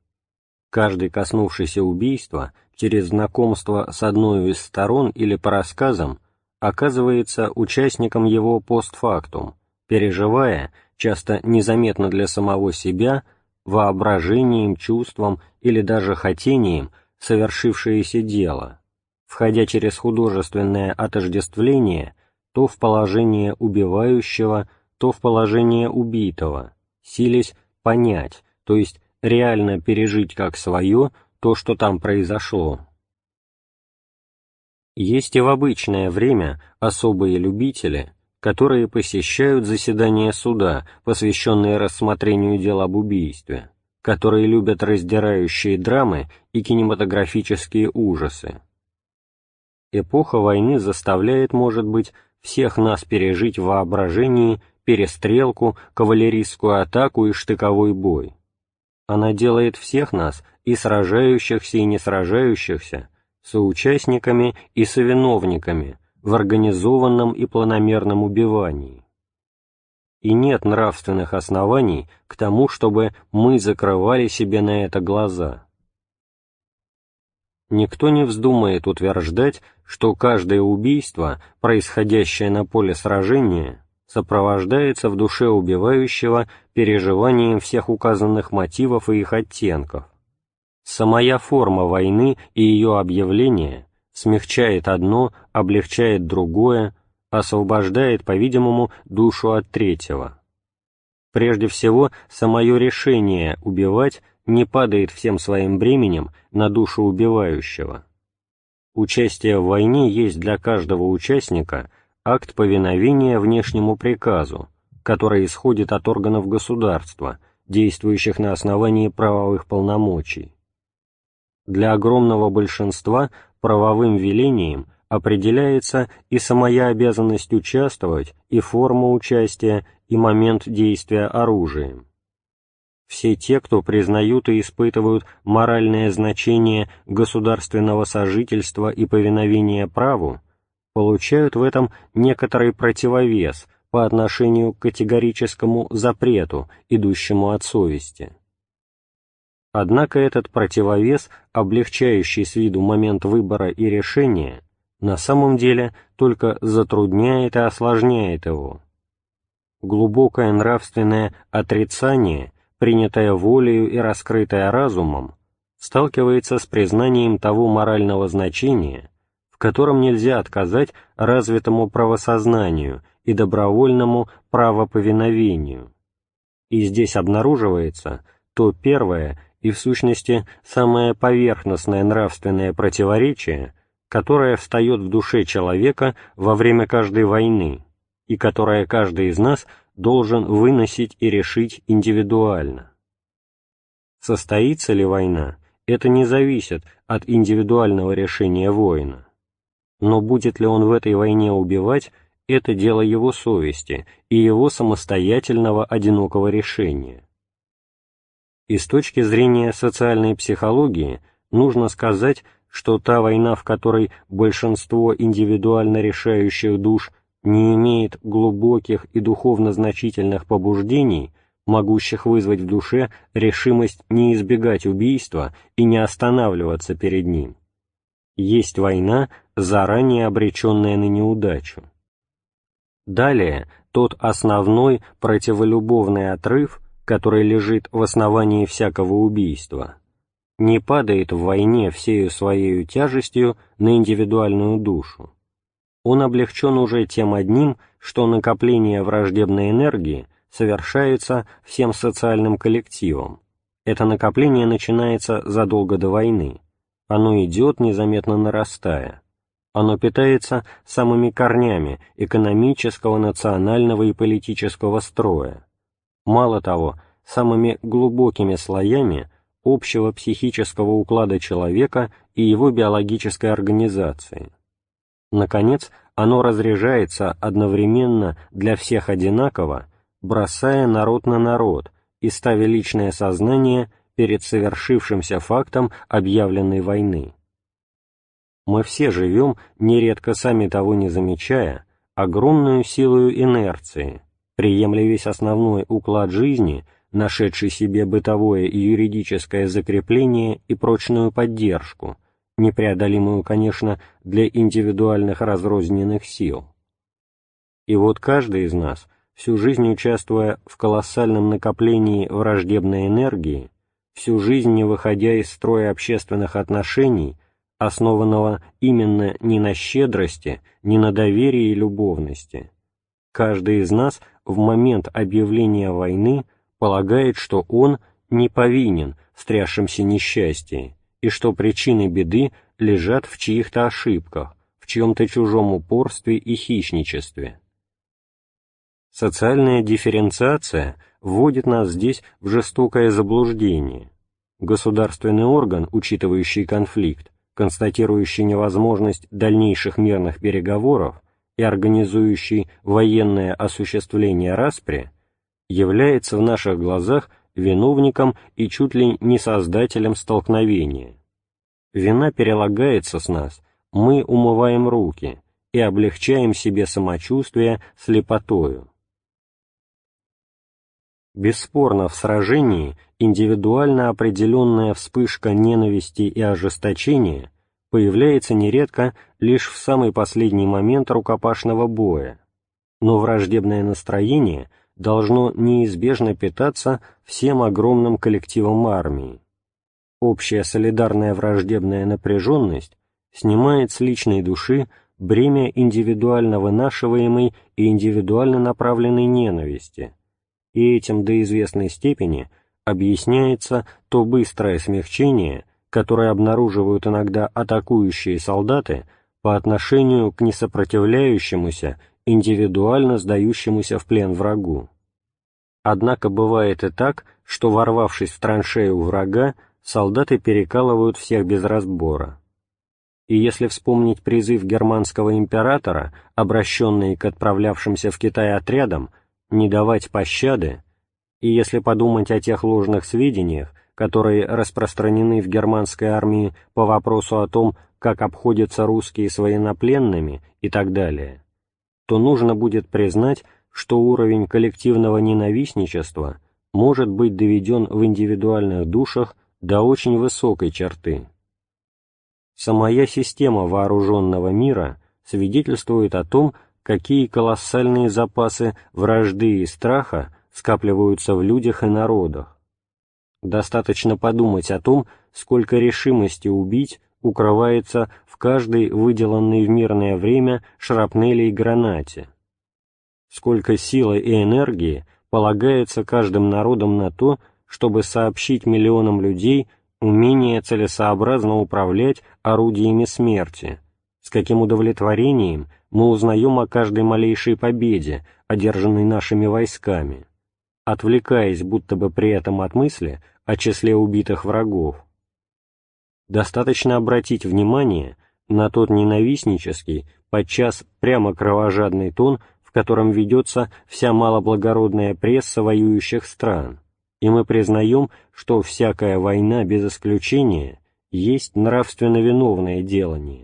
Каждый, коснувшийся убийства, через знакомство с одной из сторон или по рассказам, оказывается участником его постфактум, переживая, часто незаметно для самого себя, воображением, чувством или даже хотением совершившееся дело, входя через художественное отождествление то в положение убивающего, то в положение убитого, сились понять, то есть реально пережить как свое то, что там произошло. Есть и в обычное время особые любители, которые посещают заседания суда, посвященные рассмотрению дел об убийстве, которые любят раздирающие драмы и кинематографические ужасы. Эпоха войны заставляет, может быть, всех нас пережить в воображении перестрелку, кавалерийскую атаку и штыковой бой. Она делает всех нас, и сражающихся, и не сражающихся, соучастниками и совиновниками в организованном и планомерном убивании. И нет нравственных оснований к тому, чтобы мы закрывали себе на это глаза. Никто не вздумает утверждать, что каждое убийство, происходящее на поле сражения, сопровождается в душе убивающего переживанием всех указанных мотивов и их оттенков. Самая форма войны и ее объявление смягчает одно, облегчает другое, освобождает, по-видимому, душу от третьего. Прежде всего, самое решение убивать не падает всем своим бременем на душу убивающего. Участие в войне есть для каждого участника – акт повиновения внешнему приказу, который исходит от органов государства, действующих на основании правовых полномочий. Для огромного большинства правовым велением определяется и самая обязанность участвовать, и форма участия, и момент действия оружием. Все те, кто признают и испытывают моральное значение государственного сожительства и повиновения праву, получают в этом некоторый противовес по отношению к категорическому запрету, идущему от совести. Однако этот противовес, облегчающий с виду момент выбора и решения, на самом деле только затрудняет и осложняет его. Глубокое нравственное отрицание, принятое волею и раскрытое разумом, сталкивается с признанием того морального значения, в котором нельзя отказать развитому правосознанию и добровольному правоповиновению. И здесь обнаруживается то первое и, в сущности, самое поверхностное нравственное противоречие, которое встает в душе человека во время каждой войны и которое каждый из нас должен выносить и решить индивидуально. Состоится ли война, это не зависит от индивидуального решения воина но будет ли он в этой войне убивать, это дело его совести и его самостоятельного одинокого решения. И с точки зрения социальной психологии нужно сказать, что та война, в которой большинство индивидуально решающих душ не имеет глубоких и духовно значительных побуждений, могущих вызвать в душе решимость не избегать убийства и не останавливаться перед ним. Есть война, заранее обреченное на неудачу. Далее, тот основной противолюбовный отрыв, который лежит в основании всякого убийства, не падает в войне всею своей тяжестью на индивидуальную душу. Он облегчен уже тем одним, что накопление враждебной энергии совершается всем социальным коллективом. Это накопление начинается задолго до войны. Оно идет, незаметно нарастая. Оно питается самыми корнями экономического, национального и политического строя. Мало того, самыми глубокими слоями общего психического уклада человека и его биологической организации. Наконец, оно разряжается одновременно для всех одинаково, бросая народ на народ и ставя личное сознание перед совершившимся фактом объявленной войны мы все живем, нередко сами того не замечая, огромную силу инерции, приемля весь основной уклад жизни, нашедший себе бытовое и юридическое закрепление и прочную поддержку, непреодолимую, конечно, для индивидуальных разрозненных сил. И вот каждый из нас, всю жизнь участвуя в колоссальном накоплении враждебной энергии, всю жизнь не выходя из строя общественных отношений, основанного именно не на щедрости, не на доверии и любовности. Каждый из нас в момент объявления войны полагает, что он не повинен в стрясшемся несчастье, и что причины беды лежат в чьих-то ошибках, в чьем-то чужом упорстве и хищничестве. Социальная дифференциация вводит нас здесь в жестокое заблуждение. Государственный орган, учитывающий конфликт, констатирующий невозможность дальнейших мирных переговоров и организующий военное осуществление распри, является в наших глазах виновником и чуть ли не создателем столкновения. Вина перелагается с нас, мы умываем руки и облегчаем себе самочувствие слепотою. Бесспорно, в сражении индивидуально определенная вспышка ненависти и ожесточения появляется нередко лишь в самый последний момент рукопашного боя, но враждебное настроение должно неизбежно питаться всем огромным коллективом армии. Общая солидарная враждебная напряженность снимает с личной души бремя индивидуально вынашиваемой и индивидуально направленной ненависти – и этим до известной степени объясняется то быстрое смягчение, которое обнаруживают иногда атакующие солдаты по отношению к несопротивляющемуся, индивидуально сдающемуся в плен врагу. Однако бывает и так, что, ворвавшись в траншею врага, солдаты перекалывают всех без разбора. И если вспомнить призыв германского императора, обращенный к отправлявшимся в Китай отрядам, не давать пощады, и если подумать о тех ложных сведениях, которые распространены в германской армии по вопросу о том, как обходятся русские с военнопленными и так далее, то нужно будет признать, что уровень коллективного ненавистничества может быть доведен в индивидуальных душах до очень высокой черты. Самая система вооруженного мира свидетельствует о том, какие колоссальные запасы вражды и страха скапливаются в людях и народах. Достаточно подумать о том, сколько решимости убить укрывается в каждой выделанной в мирное время шрапнели и гранате. Сколько силы и энергии полагается каждым народом на то, чтобы сообщить миллионам людей умение целесообразно управлять орудиями смерти, с каким удовлетворением – мы узнаем о каждой малейшей победе, одержанной нашими войсками, отвлекаясь будто бы при этом от мысли о числе убитых врагов. Достаточно обратить внимание на тот ненавистнический, подчас прямо кровожадный тон, в котором ведется вся малоблагородная пресса воюющих стран, и мы признаем, что всякая война без исключения есть нравственно виновное делание.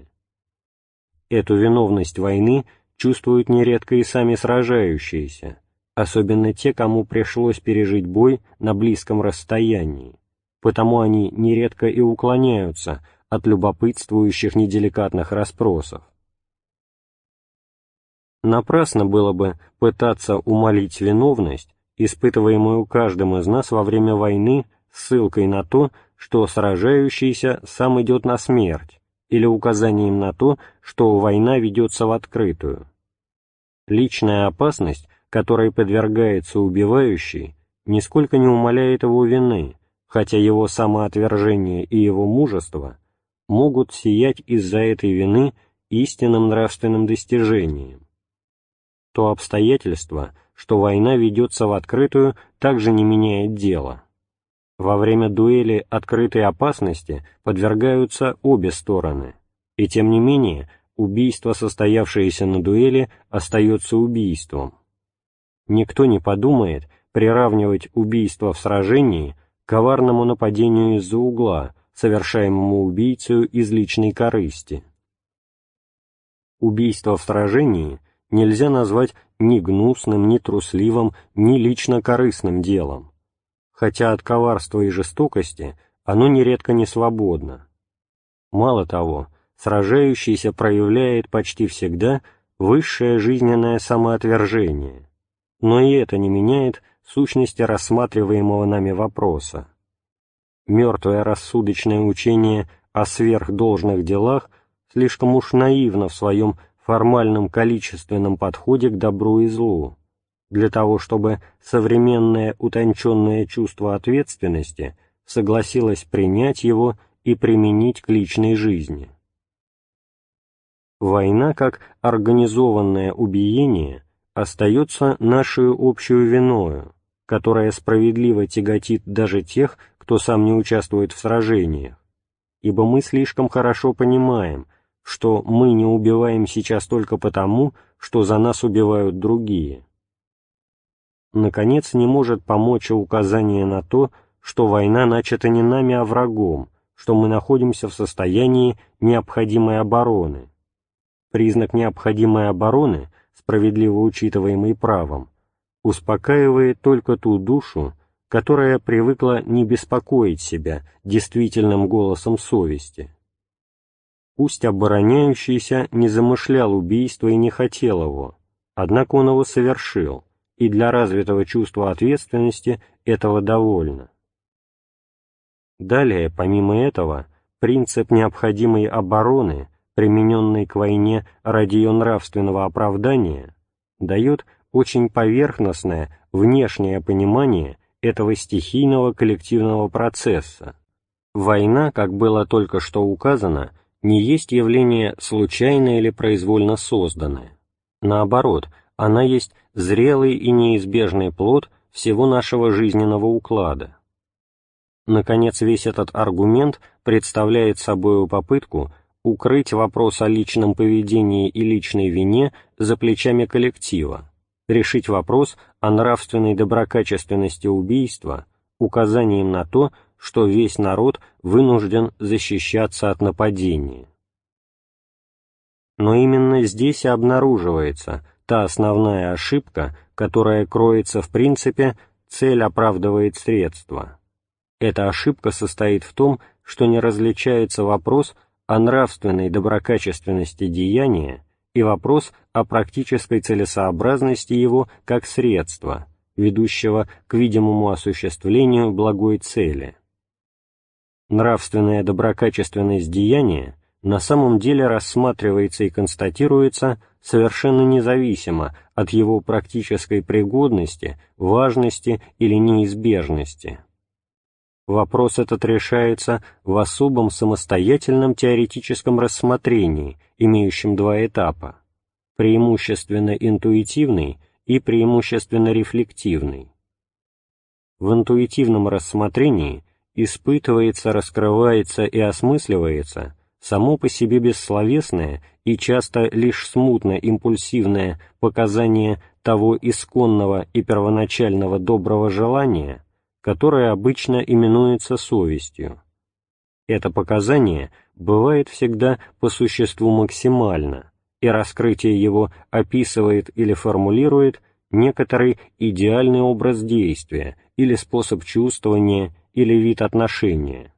Эту виновность войны чувствуют нередко и сами сражающиеся, особенно те, кому пришлось пережить бой на близком расстоянии, потому они нередко и уклоняются от любопытствующих неделикатных расспросов. Напрасно было бы пытаться умолить виновность, испытываемую каждым из нас во время войны, ссылкой на то, что сражающийся сам идет на смерть, или указанием на то, что война ведется в открытую. Личная опасность, которой подвергается убивающий, нисколько не умаляет его вины, хотя его самоотвержение и его мужество могут сиять из-за этой вины истинным нравственным достижением. То обстоятельство, что война ведется в открытую, также не меняет дело. Во время дуэли открытой опасности подвергаются обе стороны, и тем не менее убийство, состоявшееся на дуэли, остается убийством. Никто не подумает приравнивать убийство в сражении к коварному нападению из-за угла, совершаемому убийцу из личной корысти. Убийство в сражении нельзя назвать ни гнусным, ни трусливым, ни лично корыстным делом хотя от коварства и жестокости оно нередко не свободно. Мало того, сражающийся проявляет почти всегда высшее жизненное самоотвержение, но и это не меняет сущности рассматриваемого нами вопроса. Мертвое рассудочное учение о сверхдолжных делах слишком уж наивно в своем формальном количественном подходе к добру и злу для того, чтобы современное утонченное чувство ответственности согласилось принять его и применить к личной жизни. Война как организованное убиение остается нашу общую виною, которая справедливо тяготит даже тех, кто сам не участвует в сражениях, ибо мы слишком хорошо понимаем, что мы не убиваем сейчас только потому, что за нас убивают другие наконец, не может помочь и указание на то, что война начата не нами, а врагом, что мы находимся в состоянии необходимой обороны. Признак необходимой обороны, справедливо учитываемый правом, успокаивает только ту душу, которая привыкла не беспокоить себя действительным голосом совести. Пусть обороняющийся не замышлял убийства и не хотел его, однако он его совершил – и для развитого чувства ответственности этого довольно. Далее, помимо этого, принцип необходимой обороны, примененный к войне ради ее нравственного оправдания, дает очень поверхностное внешнее понимание этого стихийного коллективного процесса. Война, как было только что указано, не есть явление случайно или произвольно созданное. Наоборот, она есть зрелый и неизбежный плод всего нашего жизненного уклада. Наконец, весь этот аргумент представляет собою попытку укрыть вопрос о личном поведении и личной вине за плечами коллектива, решить вопрос о нравственной доброкачественности убийства указанием на то, что весь народ вынужден защищаться от нападения. Но именно здесь и обнаруживается та основная ошибка, которая кроется в принципе «цель оправдывает средства». Эта ошибка состоит в том, что не различается вопрос о нравственной доброкачественности деяния и вопрос о практической целесообразности его как средства, ведущего к видимому осуществлению благой цели. Нравственная доброкачественность деяния на самом деле рассматривается и констатируется совершенно независимо от его практической пригодности, важности или неизбежности. Вопрос этот решается в особом самостоятельном теоретическом рассмотрении, имеющем два этапа – преимущественно интуитивный и преимущественно рефлективный. В интуитивном рассмотрении испытывается, раскрывается и осмысливается – само по себе бессловесное и часто лишь смутно-импульсивное показание того исконного и первоначального доброго желания, которое обычно именуется совестью. Это показание бывает всегда по существу максимально, и раскрытие его описывает или формулирует некоторый идеальный образ действия или способ чувствования или вид отношения.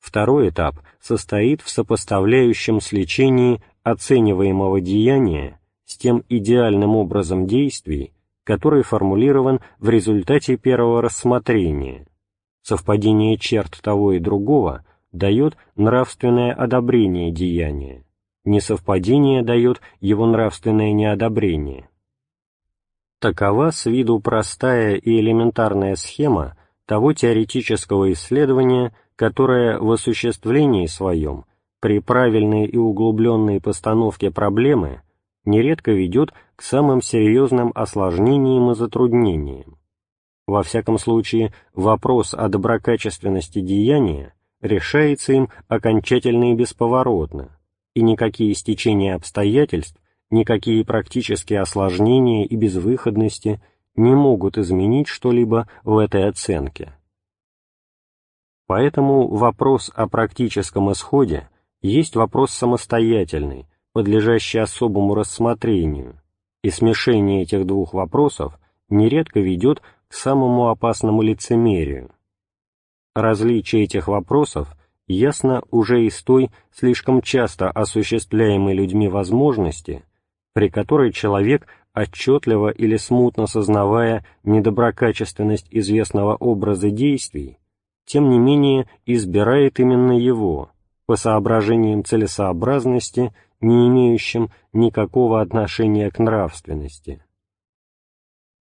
Второй этап состоит в сопоставляющем сличении оцениваемого деяния с тем идеальным образом действий, который формулирован в результате первого рассмотрения. Совпадение черт того и другого дает нравственное одобрение деяния, несовпадение дает его нравственное неодобрение. Такова с виду простая и элементарная схема того теоретического исследования, которая в осуществлении своем, при правильной и углубленной постановке проблемы, нередко ведет к самым серьезным осложнениям и затруднениям. Во всяком случае, вопрос о доброкачественности деяния решается им окончательно и бесповоротно, и никакие стечения обстоятельств, никакие практические осложнения и безвыходности не могут изменить что-либо в этой оценке. Поэтому вопрос о практическом исходе есть вопрос самостоятельный, подлежащий особому рассмотрению, и смешение этих двух вопросов нередко ведет к самому опасному лицемерию. Различие этих вопросов ясно уже из той слишком часто осуществляемой людьми возможности, при которой человек, отчетливо или смутно сознавая недоброкачественность известного образа действий, тем не менее избирает именно его, по соображениям целесообразности, не имеющим никакого отношения к нравственности.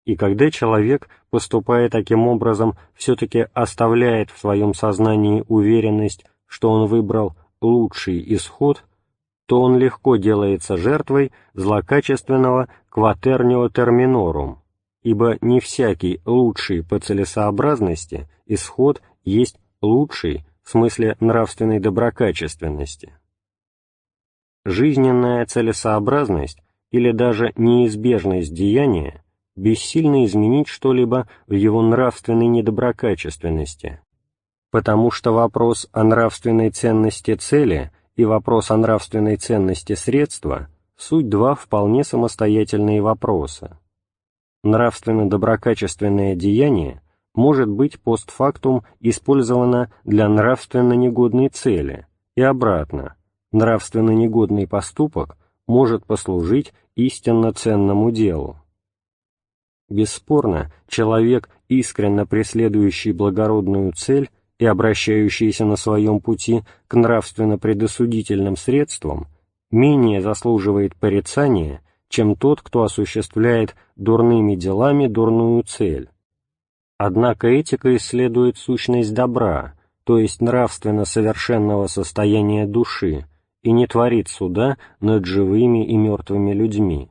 И когда человек, поступая таким образом, все-таки оставляет в своем сознании уверенность, что он выбрал лучший исход, то он легко делается жертвой злокачественного кватернио терминорум, ибо не всякий лучший по целесообразности исход есть лучший в смысле нравственной доброкачественности. Жизненная целесообразность или даже неизбежность деяния бессильно изменить что-либо в его нравственной недоброкачественности, потому что вопрос о нравственной ценности цели и вопрос о нравственной ценности средства – суть два вполне самостоятельные вопроса. Нравственно-доброкачественное деяние – может быть постфактум использовано для нравственно негодной цели, и обратно, нравственно негодный поступок может послужить истинно ценному делу. Бесспорно, человек, искренно преследующий благородную цель и обращающийся на своем пути к нравственно предосудительным средствам, менее заслуживает порицания, чем тот, кто осуществляет дурными делами дурную цель, Однако этика исследует сущность добра, то есть нравственно совершенного состояния души, и не творит суда над живыми и мертвыми людьми.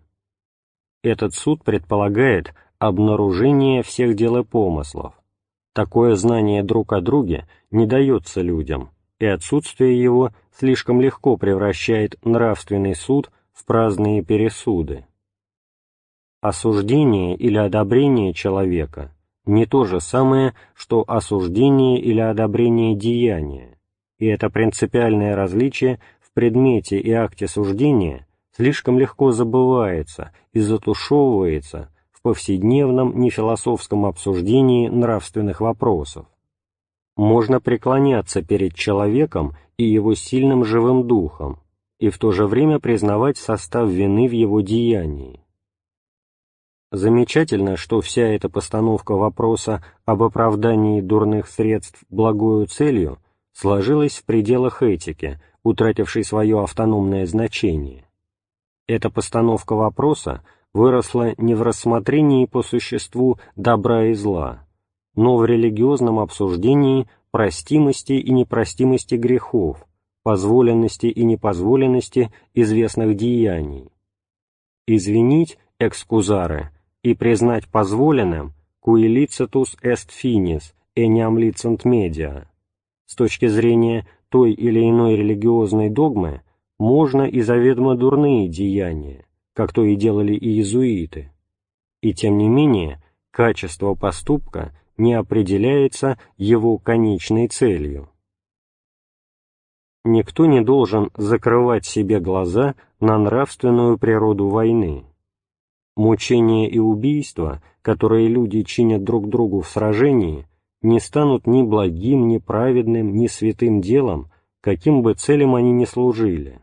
Этот суд предполагает обнаружение всех дел и помыслов. Такое знание друг о друге не дается людям, и отсутствие его слишком легко превращает нравственный суд в праздные пересуды. Осуждение или одобрение человека – не то же самое, что осуждение или одобрение деяния, и это принципиальное различие в предмете и акте суждения слишком легко забывается и затушевывается в повседневном нефилософском обсуждении нравственных вопросов. Можно преклоняться перед человеком и его сильным живым духом, и в то же время признавать состав вины в его деянии. Замечательно, что вся эта постановка вопроса об оправдании дурных средств благою целью сложилась в пределах этики, утратившей свое автономное значение. Эта постановка вопроса выросла не в рассмотрении по существу добра и зла, но в религиозном обсуждении простимости и непростимости грехов, позволенности и непозволенности известных деяний. Извинить, экскузары, и признать позволенным «Cuilicitus эст финис eniam licent media». С точки зрения той или иной религиозной догмы можно и заведомо дурные деяния, как то и делали и иезуиты. И тем не менее, качество поступка не определяется его конечной целью. Никто не должен закрывать себе глаза на нравственную природу войны, Мучения и убийства, которые люди чинят друг другу в сражении, не станут ни благим, ни праведным, ни святым делом, каким бы целям они ни служили.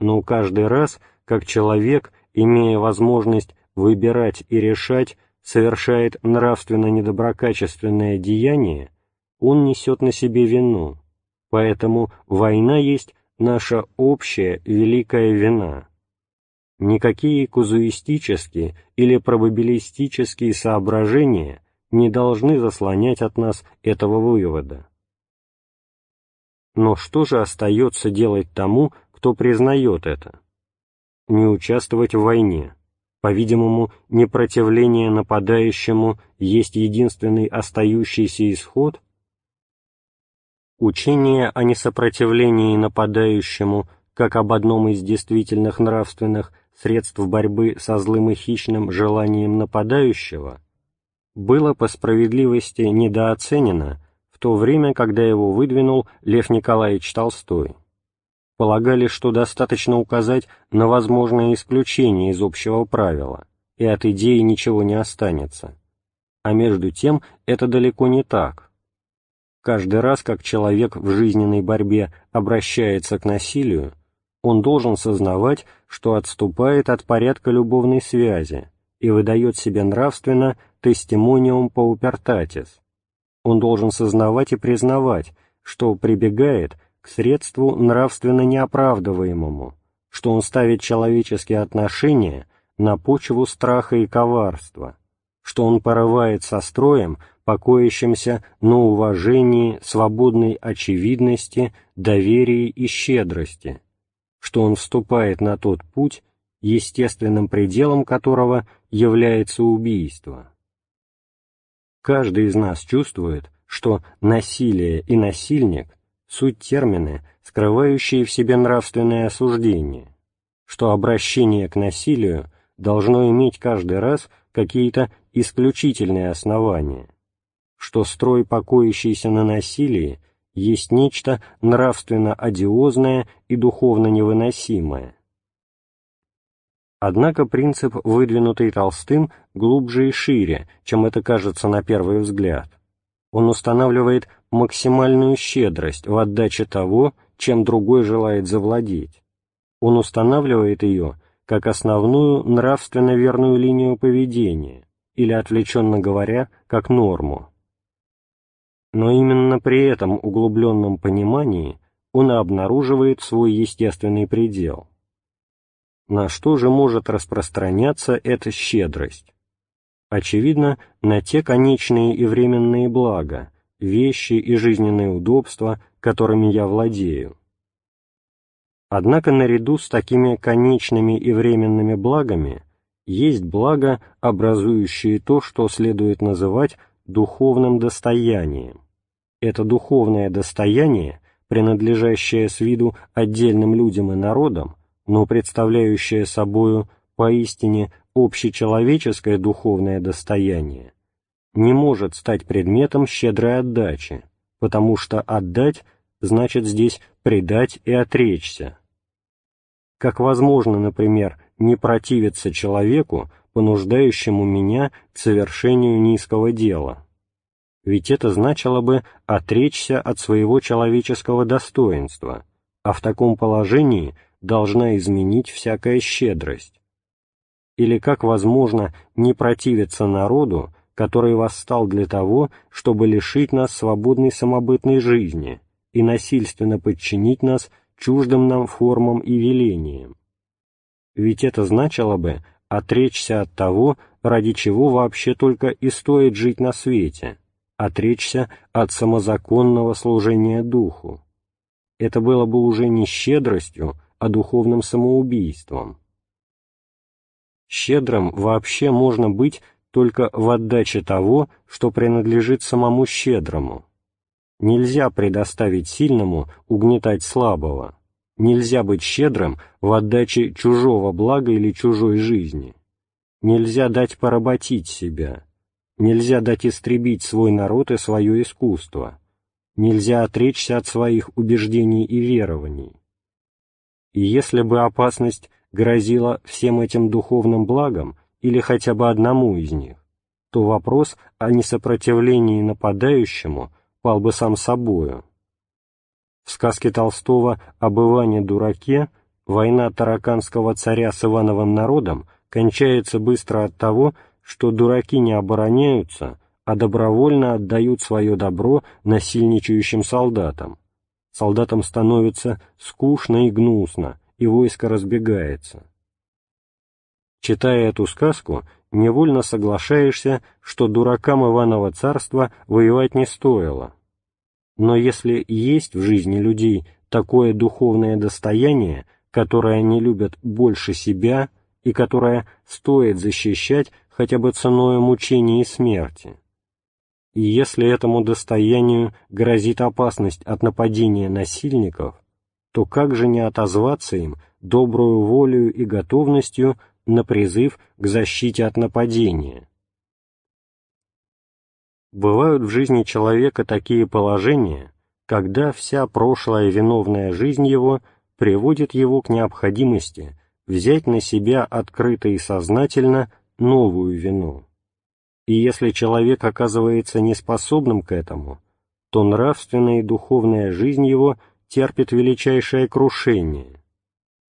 Но каждый раз, как человек, имея возможность выбирать и решать, совершает нравственно недоброкачественное деяние, он несет на себе вину. Поэтому война есть наша общая великая вина никакие кузуистические или пробабилистические соображения не должны заслонять от нас этого вывода. Но что же остается делать тому, кто признает это? Не участвовать в войне. По-видимому, непротивление нападающему есть единственный остающийся исход? Учение о несопротивлении нападающему как об одном из действительных нравственных средств борьбы со злым и хищным желанием нападающего, было по справедливости недооценено в то время, когда его выдвинул Лев Николаевич Толстой. Полагали, что достаточно указать на возможное исключение из общего правила, и от идеи ничего не останется. А между тем это далеко не так. Каждый раз, как человек в жизненной борьбе обращается к насилию, он должен сознавать, что отступает от порядка любовной связи и выдает себя нравственно тестимониум паупертатис. Он должен сознавать и признавать, что прибегает к средству нравственно неоправдываемому, что он ставит человеческие отношения на почву страха и коварства, что он порывает со строем, покоящимся на уважении, свободной очевидности, доверии и щедрости, что он вступает на тот путь, естественным пределом которого является убийство. Каждый из нас чувствует, что насилие и насильник – суть термины, скрывающие в себе нравственное осуждение, что обращение к насилию должно иметь каждый раз какие-то исключительные основания, что строй, покоящийся на насилии – есть нечто нравственно одиозное и духовно невыносимое. Однако принцип, выдвинутый Толстым, глубже и шире, чем это кажется на первый взгляд. Он устанавливает максимальную щедрость в отдаче того, чем другой желает завладеть. Он устанавливает ее как основную нравственно верную линию поведения, или, отвлеченно говоря, как норму. Но именно при этом углубленном понимании он и обнаруживает свой естественный предел. На что же может распространяться эта щедрость? Очевидно, на те конечные и временные блага, вещи и жизненные удобства, которыми я владею. Однако наряду с такими конечными и временными благами есть блага, образующие то, что следует называть духовным достоянием. Это духовное достояние, принадлежащее с виду отдельным людям и народам, но представляющее собою поистине общечеловеческое духовное достояние, не может стать предметом щедрой отдачи, потому что отдать значит здесь предать и отречься. Как возможно, например, не противиться человеку, понуждающему меня к совершению низкого дела. Ведь это значило бы отречься от своего человеческого достоинства, а в таком положении должна изменить всякая щедрость. Или как возможно не противиться народу, который восстал для того, чтобы лишить нас свободной самобытной жизни и насильственно подчинить нас чуждым нам формам и велениям? Ведь это значило бы отречься от того, ради чего вообще только и стоит жить на свете, отречься от самозаконного служения духу. Это было бы уже не щедростью, а духовным самоубийством. Щедрым вообще можно быть только в отдаче того, что принадлежит самому щедрому. Нельзя предоставить сильному угнетать слабого. Нельзя быть щедрым в отдаче чужого блага или чужой жизни. Нельзя дать поработить себя. Нельзя дать истребить свой народ и свое искусство. Нельзя отречься от своих убеждений и верований. И если бы опасность грозила всем этим духовным благам или хотя бы одному из них, то вопрос о несопротивлении нападающему пал бы сам собою, в сказке Толстого «Об Иване-дураке» война тараканского царя с Ивановым народом кончается быстро от того, что дураки не обороняются, а добровольно отдают свое добро насильничающим солдатам. Солдатам становится скучно и гнусно, и войско разбегается. Читая эту сказку, невольно соглашаешься, что дуракам Иванова царства воевать не стоило – но если есть в жизни людей такое духовное достояние, которое они любят больше себя и которое стоит защищать хотя бы ценой мучений и смерти, и если этому достоянию грозит опасность от нападения насильников, то как же не отозваться им добрую волю и готовностью на призыв к защите от нападения? Бывают в жизни человека такие положения, когда вся прошлая виновная жизнь его приводит его к необходимости взять на себя открыто и сознательно новую вину. И если человек оказывается неспособным к этому, то нравственная и духовная жизнь его терпит величайшее крушение.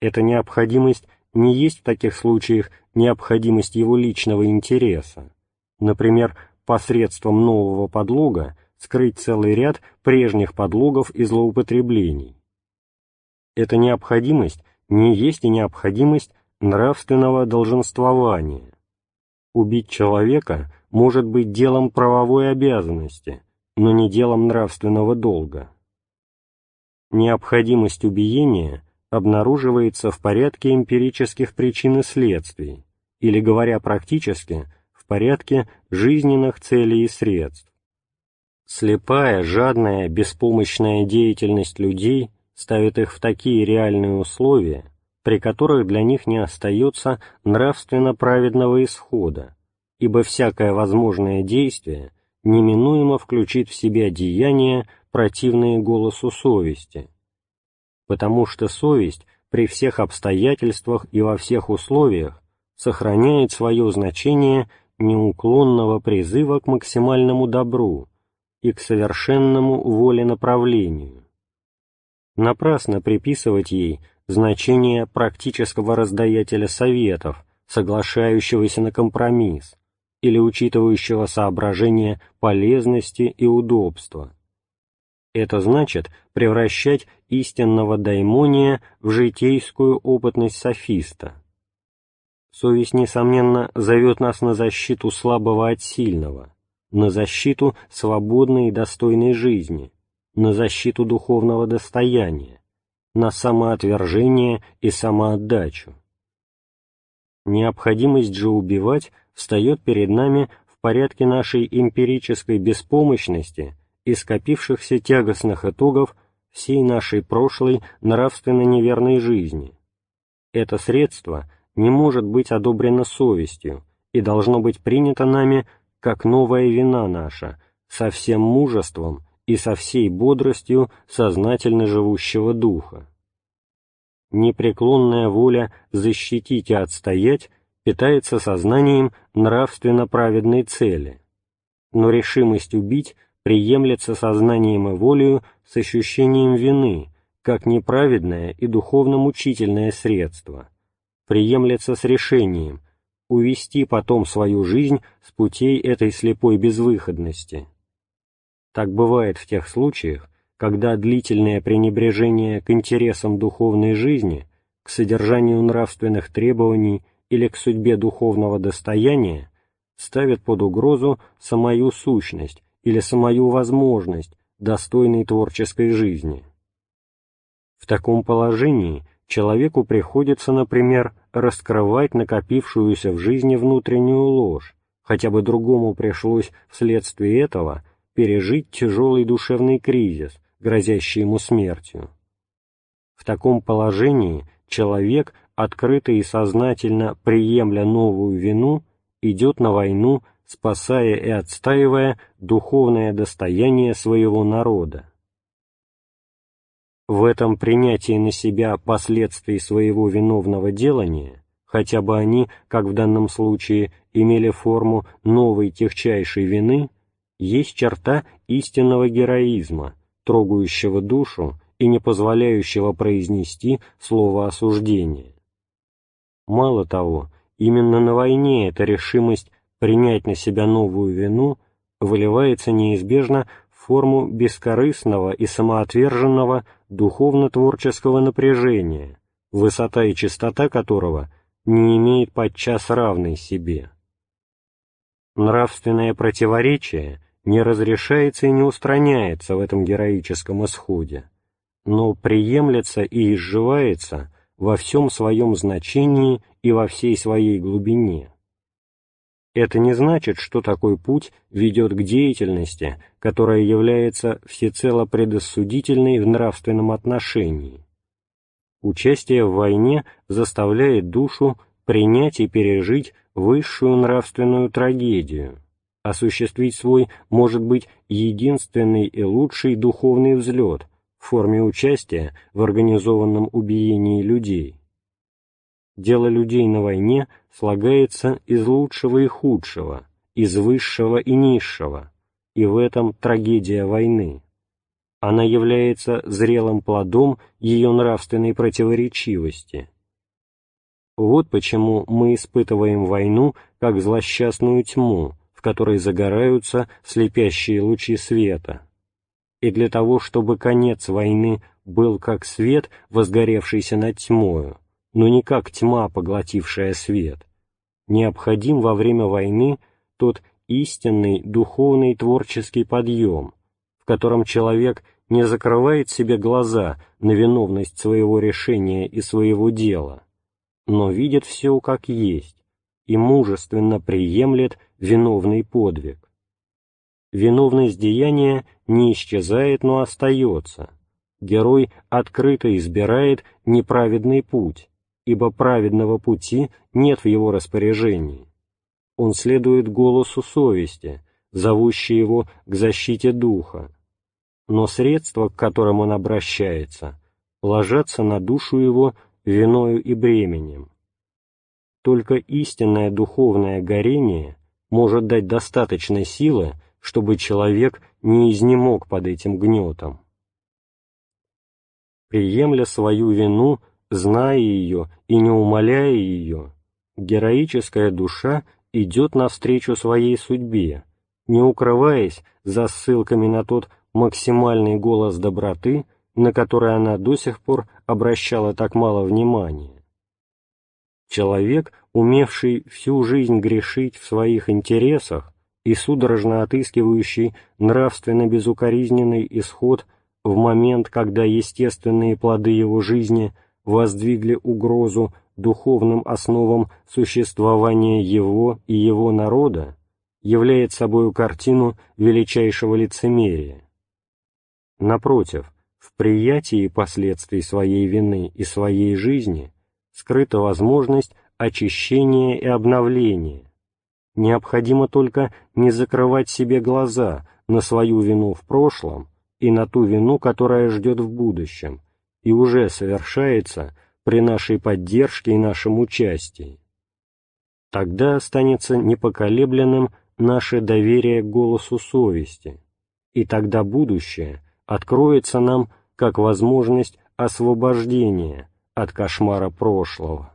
Эта необходимость не есть в таких случаях необходимость его личного интереса. Например, посредством нового подлога скрыть целый ряд прежних подлогов и злоупотреблений. Эта необходимость не есть и необходимость нравственного долженствования. Убить человека может быть делом правовой обязанности, но не делом нравственного долга. Необходимость убиения обнаруживается в порядке эмпирических причин и следствий, или, говоря практически, порядке жизненных целей и средств. Слепая, жадная, беспомощная деятельность людей ставит их в такие реальные условия, при которых для них не остается нравственно праведного исхода, ибо всякое возможное действие неминуемо включит в себя деяния, противные голосу совести, потому что совесть при всех обстоятельствах и во всех условиях сохраняет свое значение неуклонного призыва к максимальному добру и к совершенному воленаправлению. Напрасно приписывать ей значение практического раздаятеля советов, соглашающегося на компромисс, или учитывающего соображения полезности и удобства. Это значит превращать истинного даймония в житейскую опытность софиста. Совесть, несомненно, зовет нас на защиту слабого от сильного, на защиту свободной и достойной жизни, на защиту духовного достояния, на самоотвержение и самоотдачу. Необходимость же убивать встает перед нами в порядке нашей эмпирической беспомощности и скопившихся тягостных итогов всей нашей прошлой нравственно неверной жизни. Это средство – не может быть одобрено совестью и должно быть принято нами как новая вина наша, со всем мужеством и со всей бодростью сознательно живущего духа. Непреклонная воля защитить и отстоять питается сознанием нравственно-праведной цели, но решимость убить приемлется сознанием и волею с ощущением вины, как неправедное и духовно-мучительное средство, приемлется с решением увести потом свою жизнь с путей этой слепой безвыходности. Так бывает в тех случаях, когда длительное пренебрежение к интересам духовной жизни, к содержанию нравственных требований или к судьбе духовного достояния ставит под угрозу самую сущность или самую возможность достойной творческой жизни. В таком положении Человеку приходится, например, раскрывать накопившуюся в жизни внутреннюю ложь, хотя бы другому пришлось вследствие этого пережить тяжелый душевный кризис, грозящий ему смертью. В таком положении человек, открыто и сознательно приемля новую вину, идет на войну, спасая и отстаивая духовное достояние своего народа. В этом принятии на себя последствий своего виновного делания, хотя бы они, как в данном случае, имели форму новой техчайшей вины, есть черта истинного героизма, трогающего душу и не позволяющего произнести слово осуждения. Мало того, именно на войне эта решимость принять на себя новую вину выливается неизбежно форму бескорыстного и самоотверженного духовно-творческого напряжения, высота и чистота которого не имеет подчас равной себе. Нравственное противоречие не разрешается и не устраняется в этом героическом исходе, но приемлется и изживается во всем своем значении и во всей своей глубине это не значит, что такой путь ведет к деятельности, которая является всецело предосудительной в нравственном отношении. Участие в войне заставляет душу принять и пережить высшую нравственную трагедию, осуществить свой, может быть, единственный и лучший духовный взлет в форме участия в организованном убиении людей. Дело людей на войне – слагается из лучшего и худшего, из высшего и низшего, и в этом трагедия войны. Она является зрелым плодом ее нравственной противоречивости. Вот почему мы испытываем войну как злосчастную тьму, в которой загораются слепящие лучи света. И для того, чтобы конец войны был как свет, возгоревшийся над тьмою, но не как тьма, поглотившая свет. Необходим во время войны тот истинный духовный творческий подъем, в котором человек не закрывает себе глаза на виновность своего решения и своего дела, но видит все как есть и мужественно приемлет виновный подвиг. Виновность деяния не исчезает, но остается. Герой открыто избирает неправедный путь, ибо праведного пути нет в его распоряжении. Он следует голосу совести, зовущей его к защите духа, но средства, к которым он обращается, ложатся на душу его виною и бременем. Только истинное духовное горение может дать достаточной силы, чтобы человек не изнемог под этим гнетом. Приемля свою вину, зная ее и не умоляя ее, героическая душа идет навстречу своей судьбе, не укрываясь за ссылками на тот максимальный голос доброты, на который она до сих пор обращала так мало внимания. Человек, умевший всю жизнь грешить в своих интересах и судорожно отыскивающий нравственно безукоризненный исход в момент, когда естественные плоды его жизни воздвигли угрозу духовным основам существования его и его народа, являет собою картину величайшего лицемерия. Напротив, в приятии последствий своей вины и своей жизни скрыта возможность очищения и обновления. Необходимо только не закрывать себе глаза на свою вину в прошлом и на ту вину, которая ждет в будущем – и уже совершается при нашей поддержке и нашем участии. Тогда останется непоколебленным наше доверие к голосу совести, и тогда будущее откроется нам как возможность освобождения от кошмара прошлого.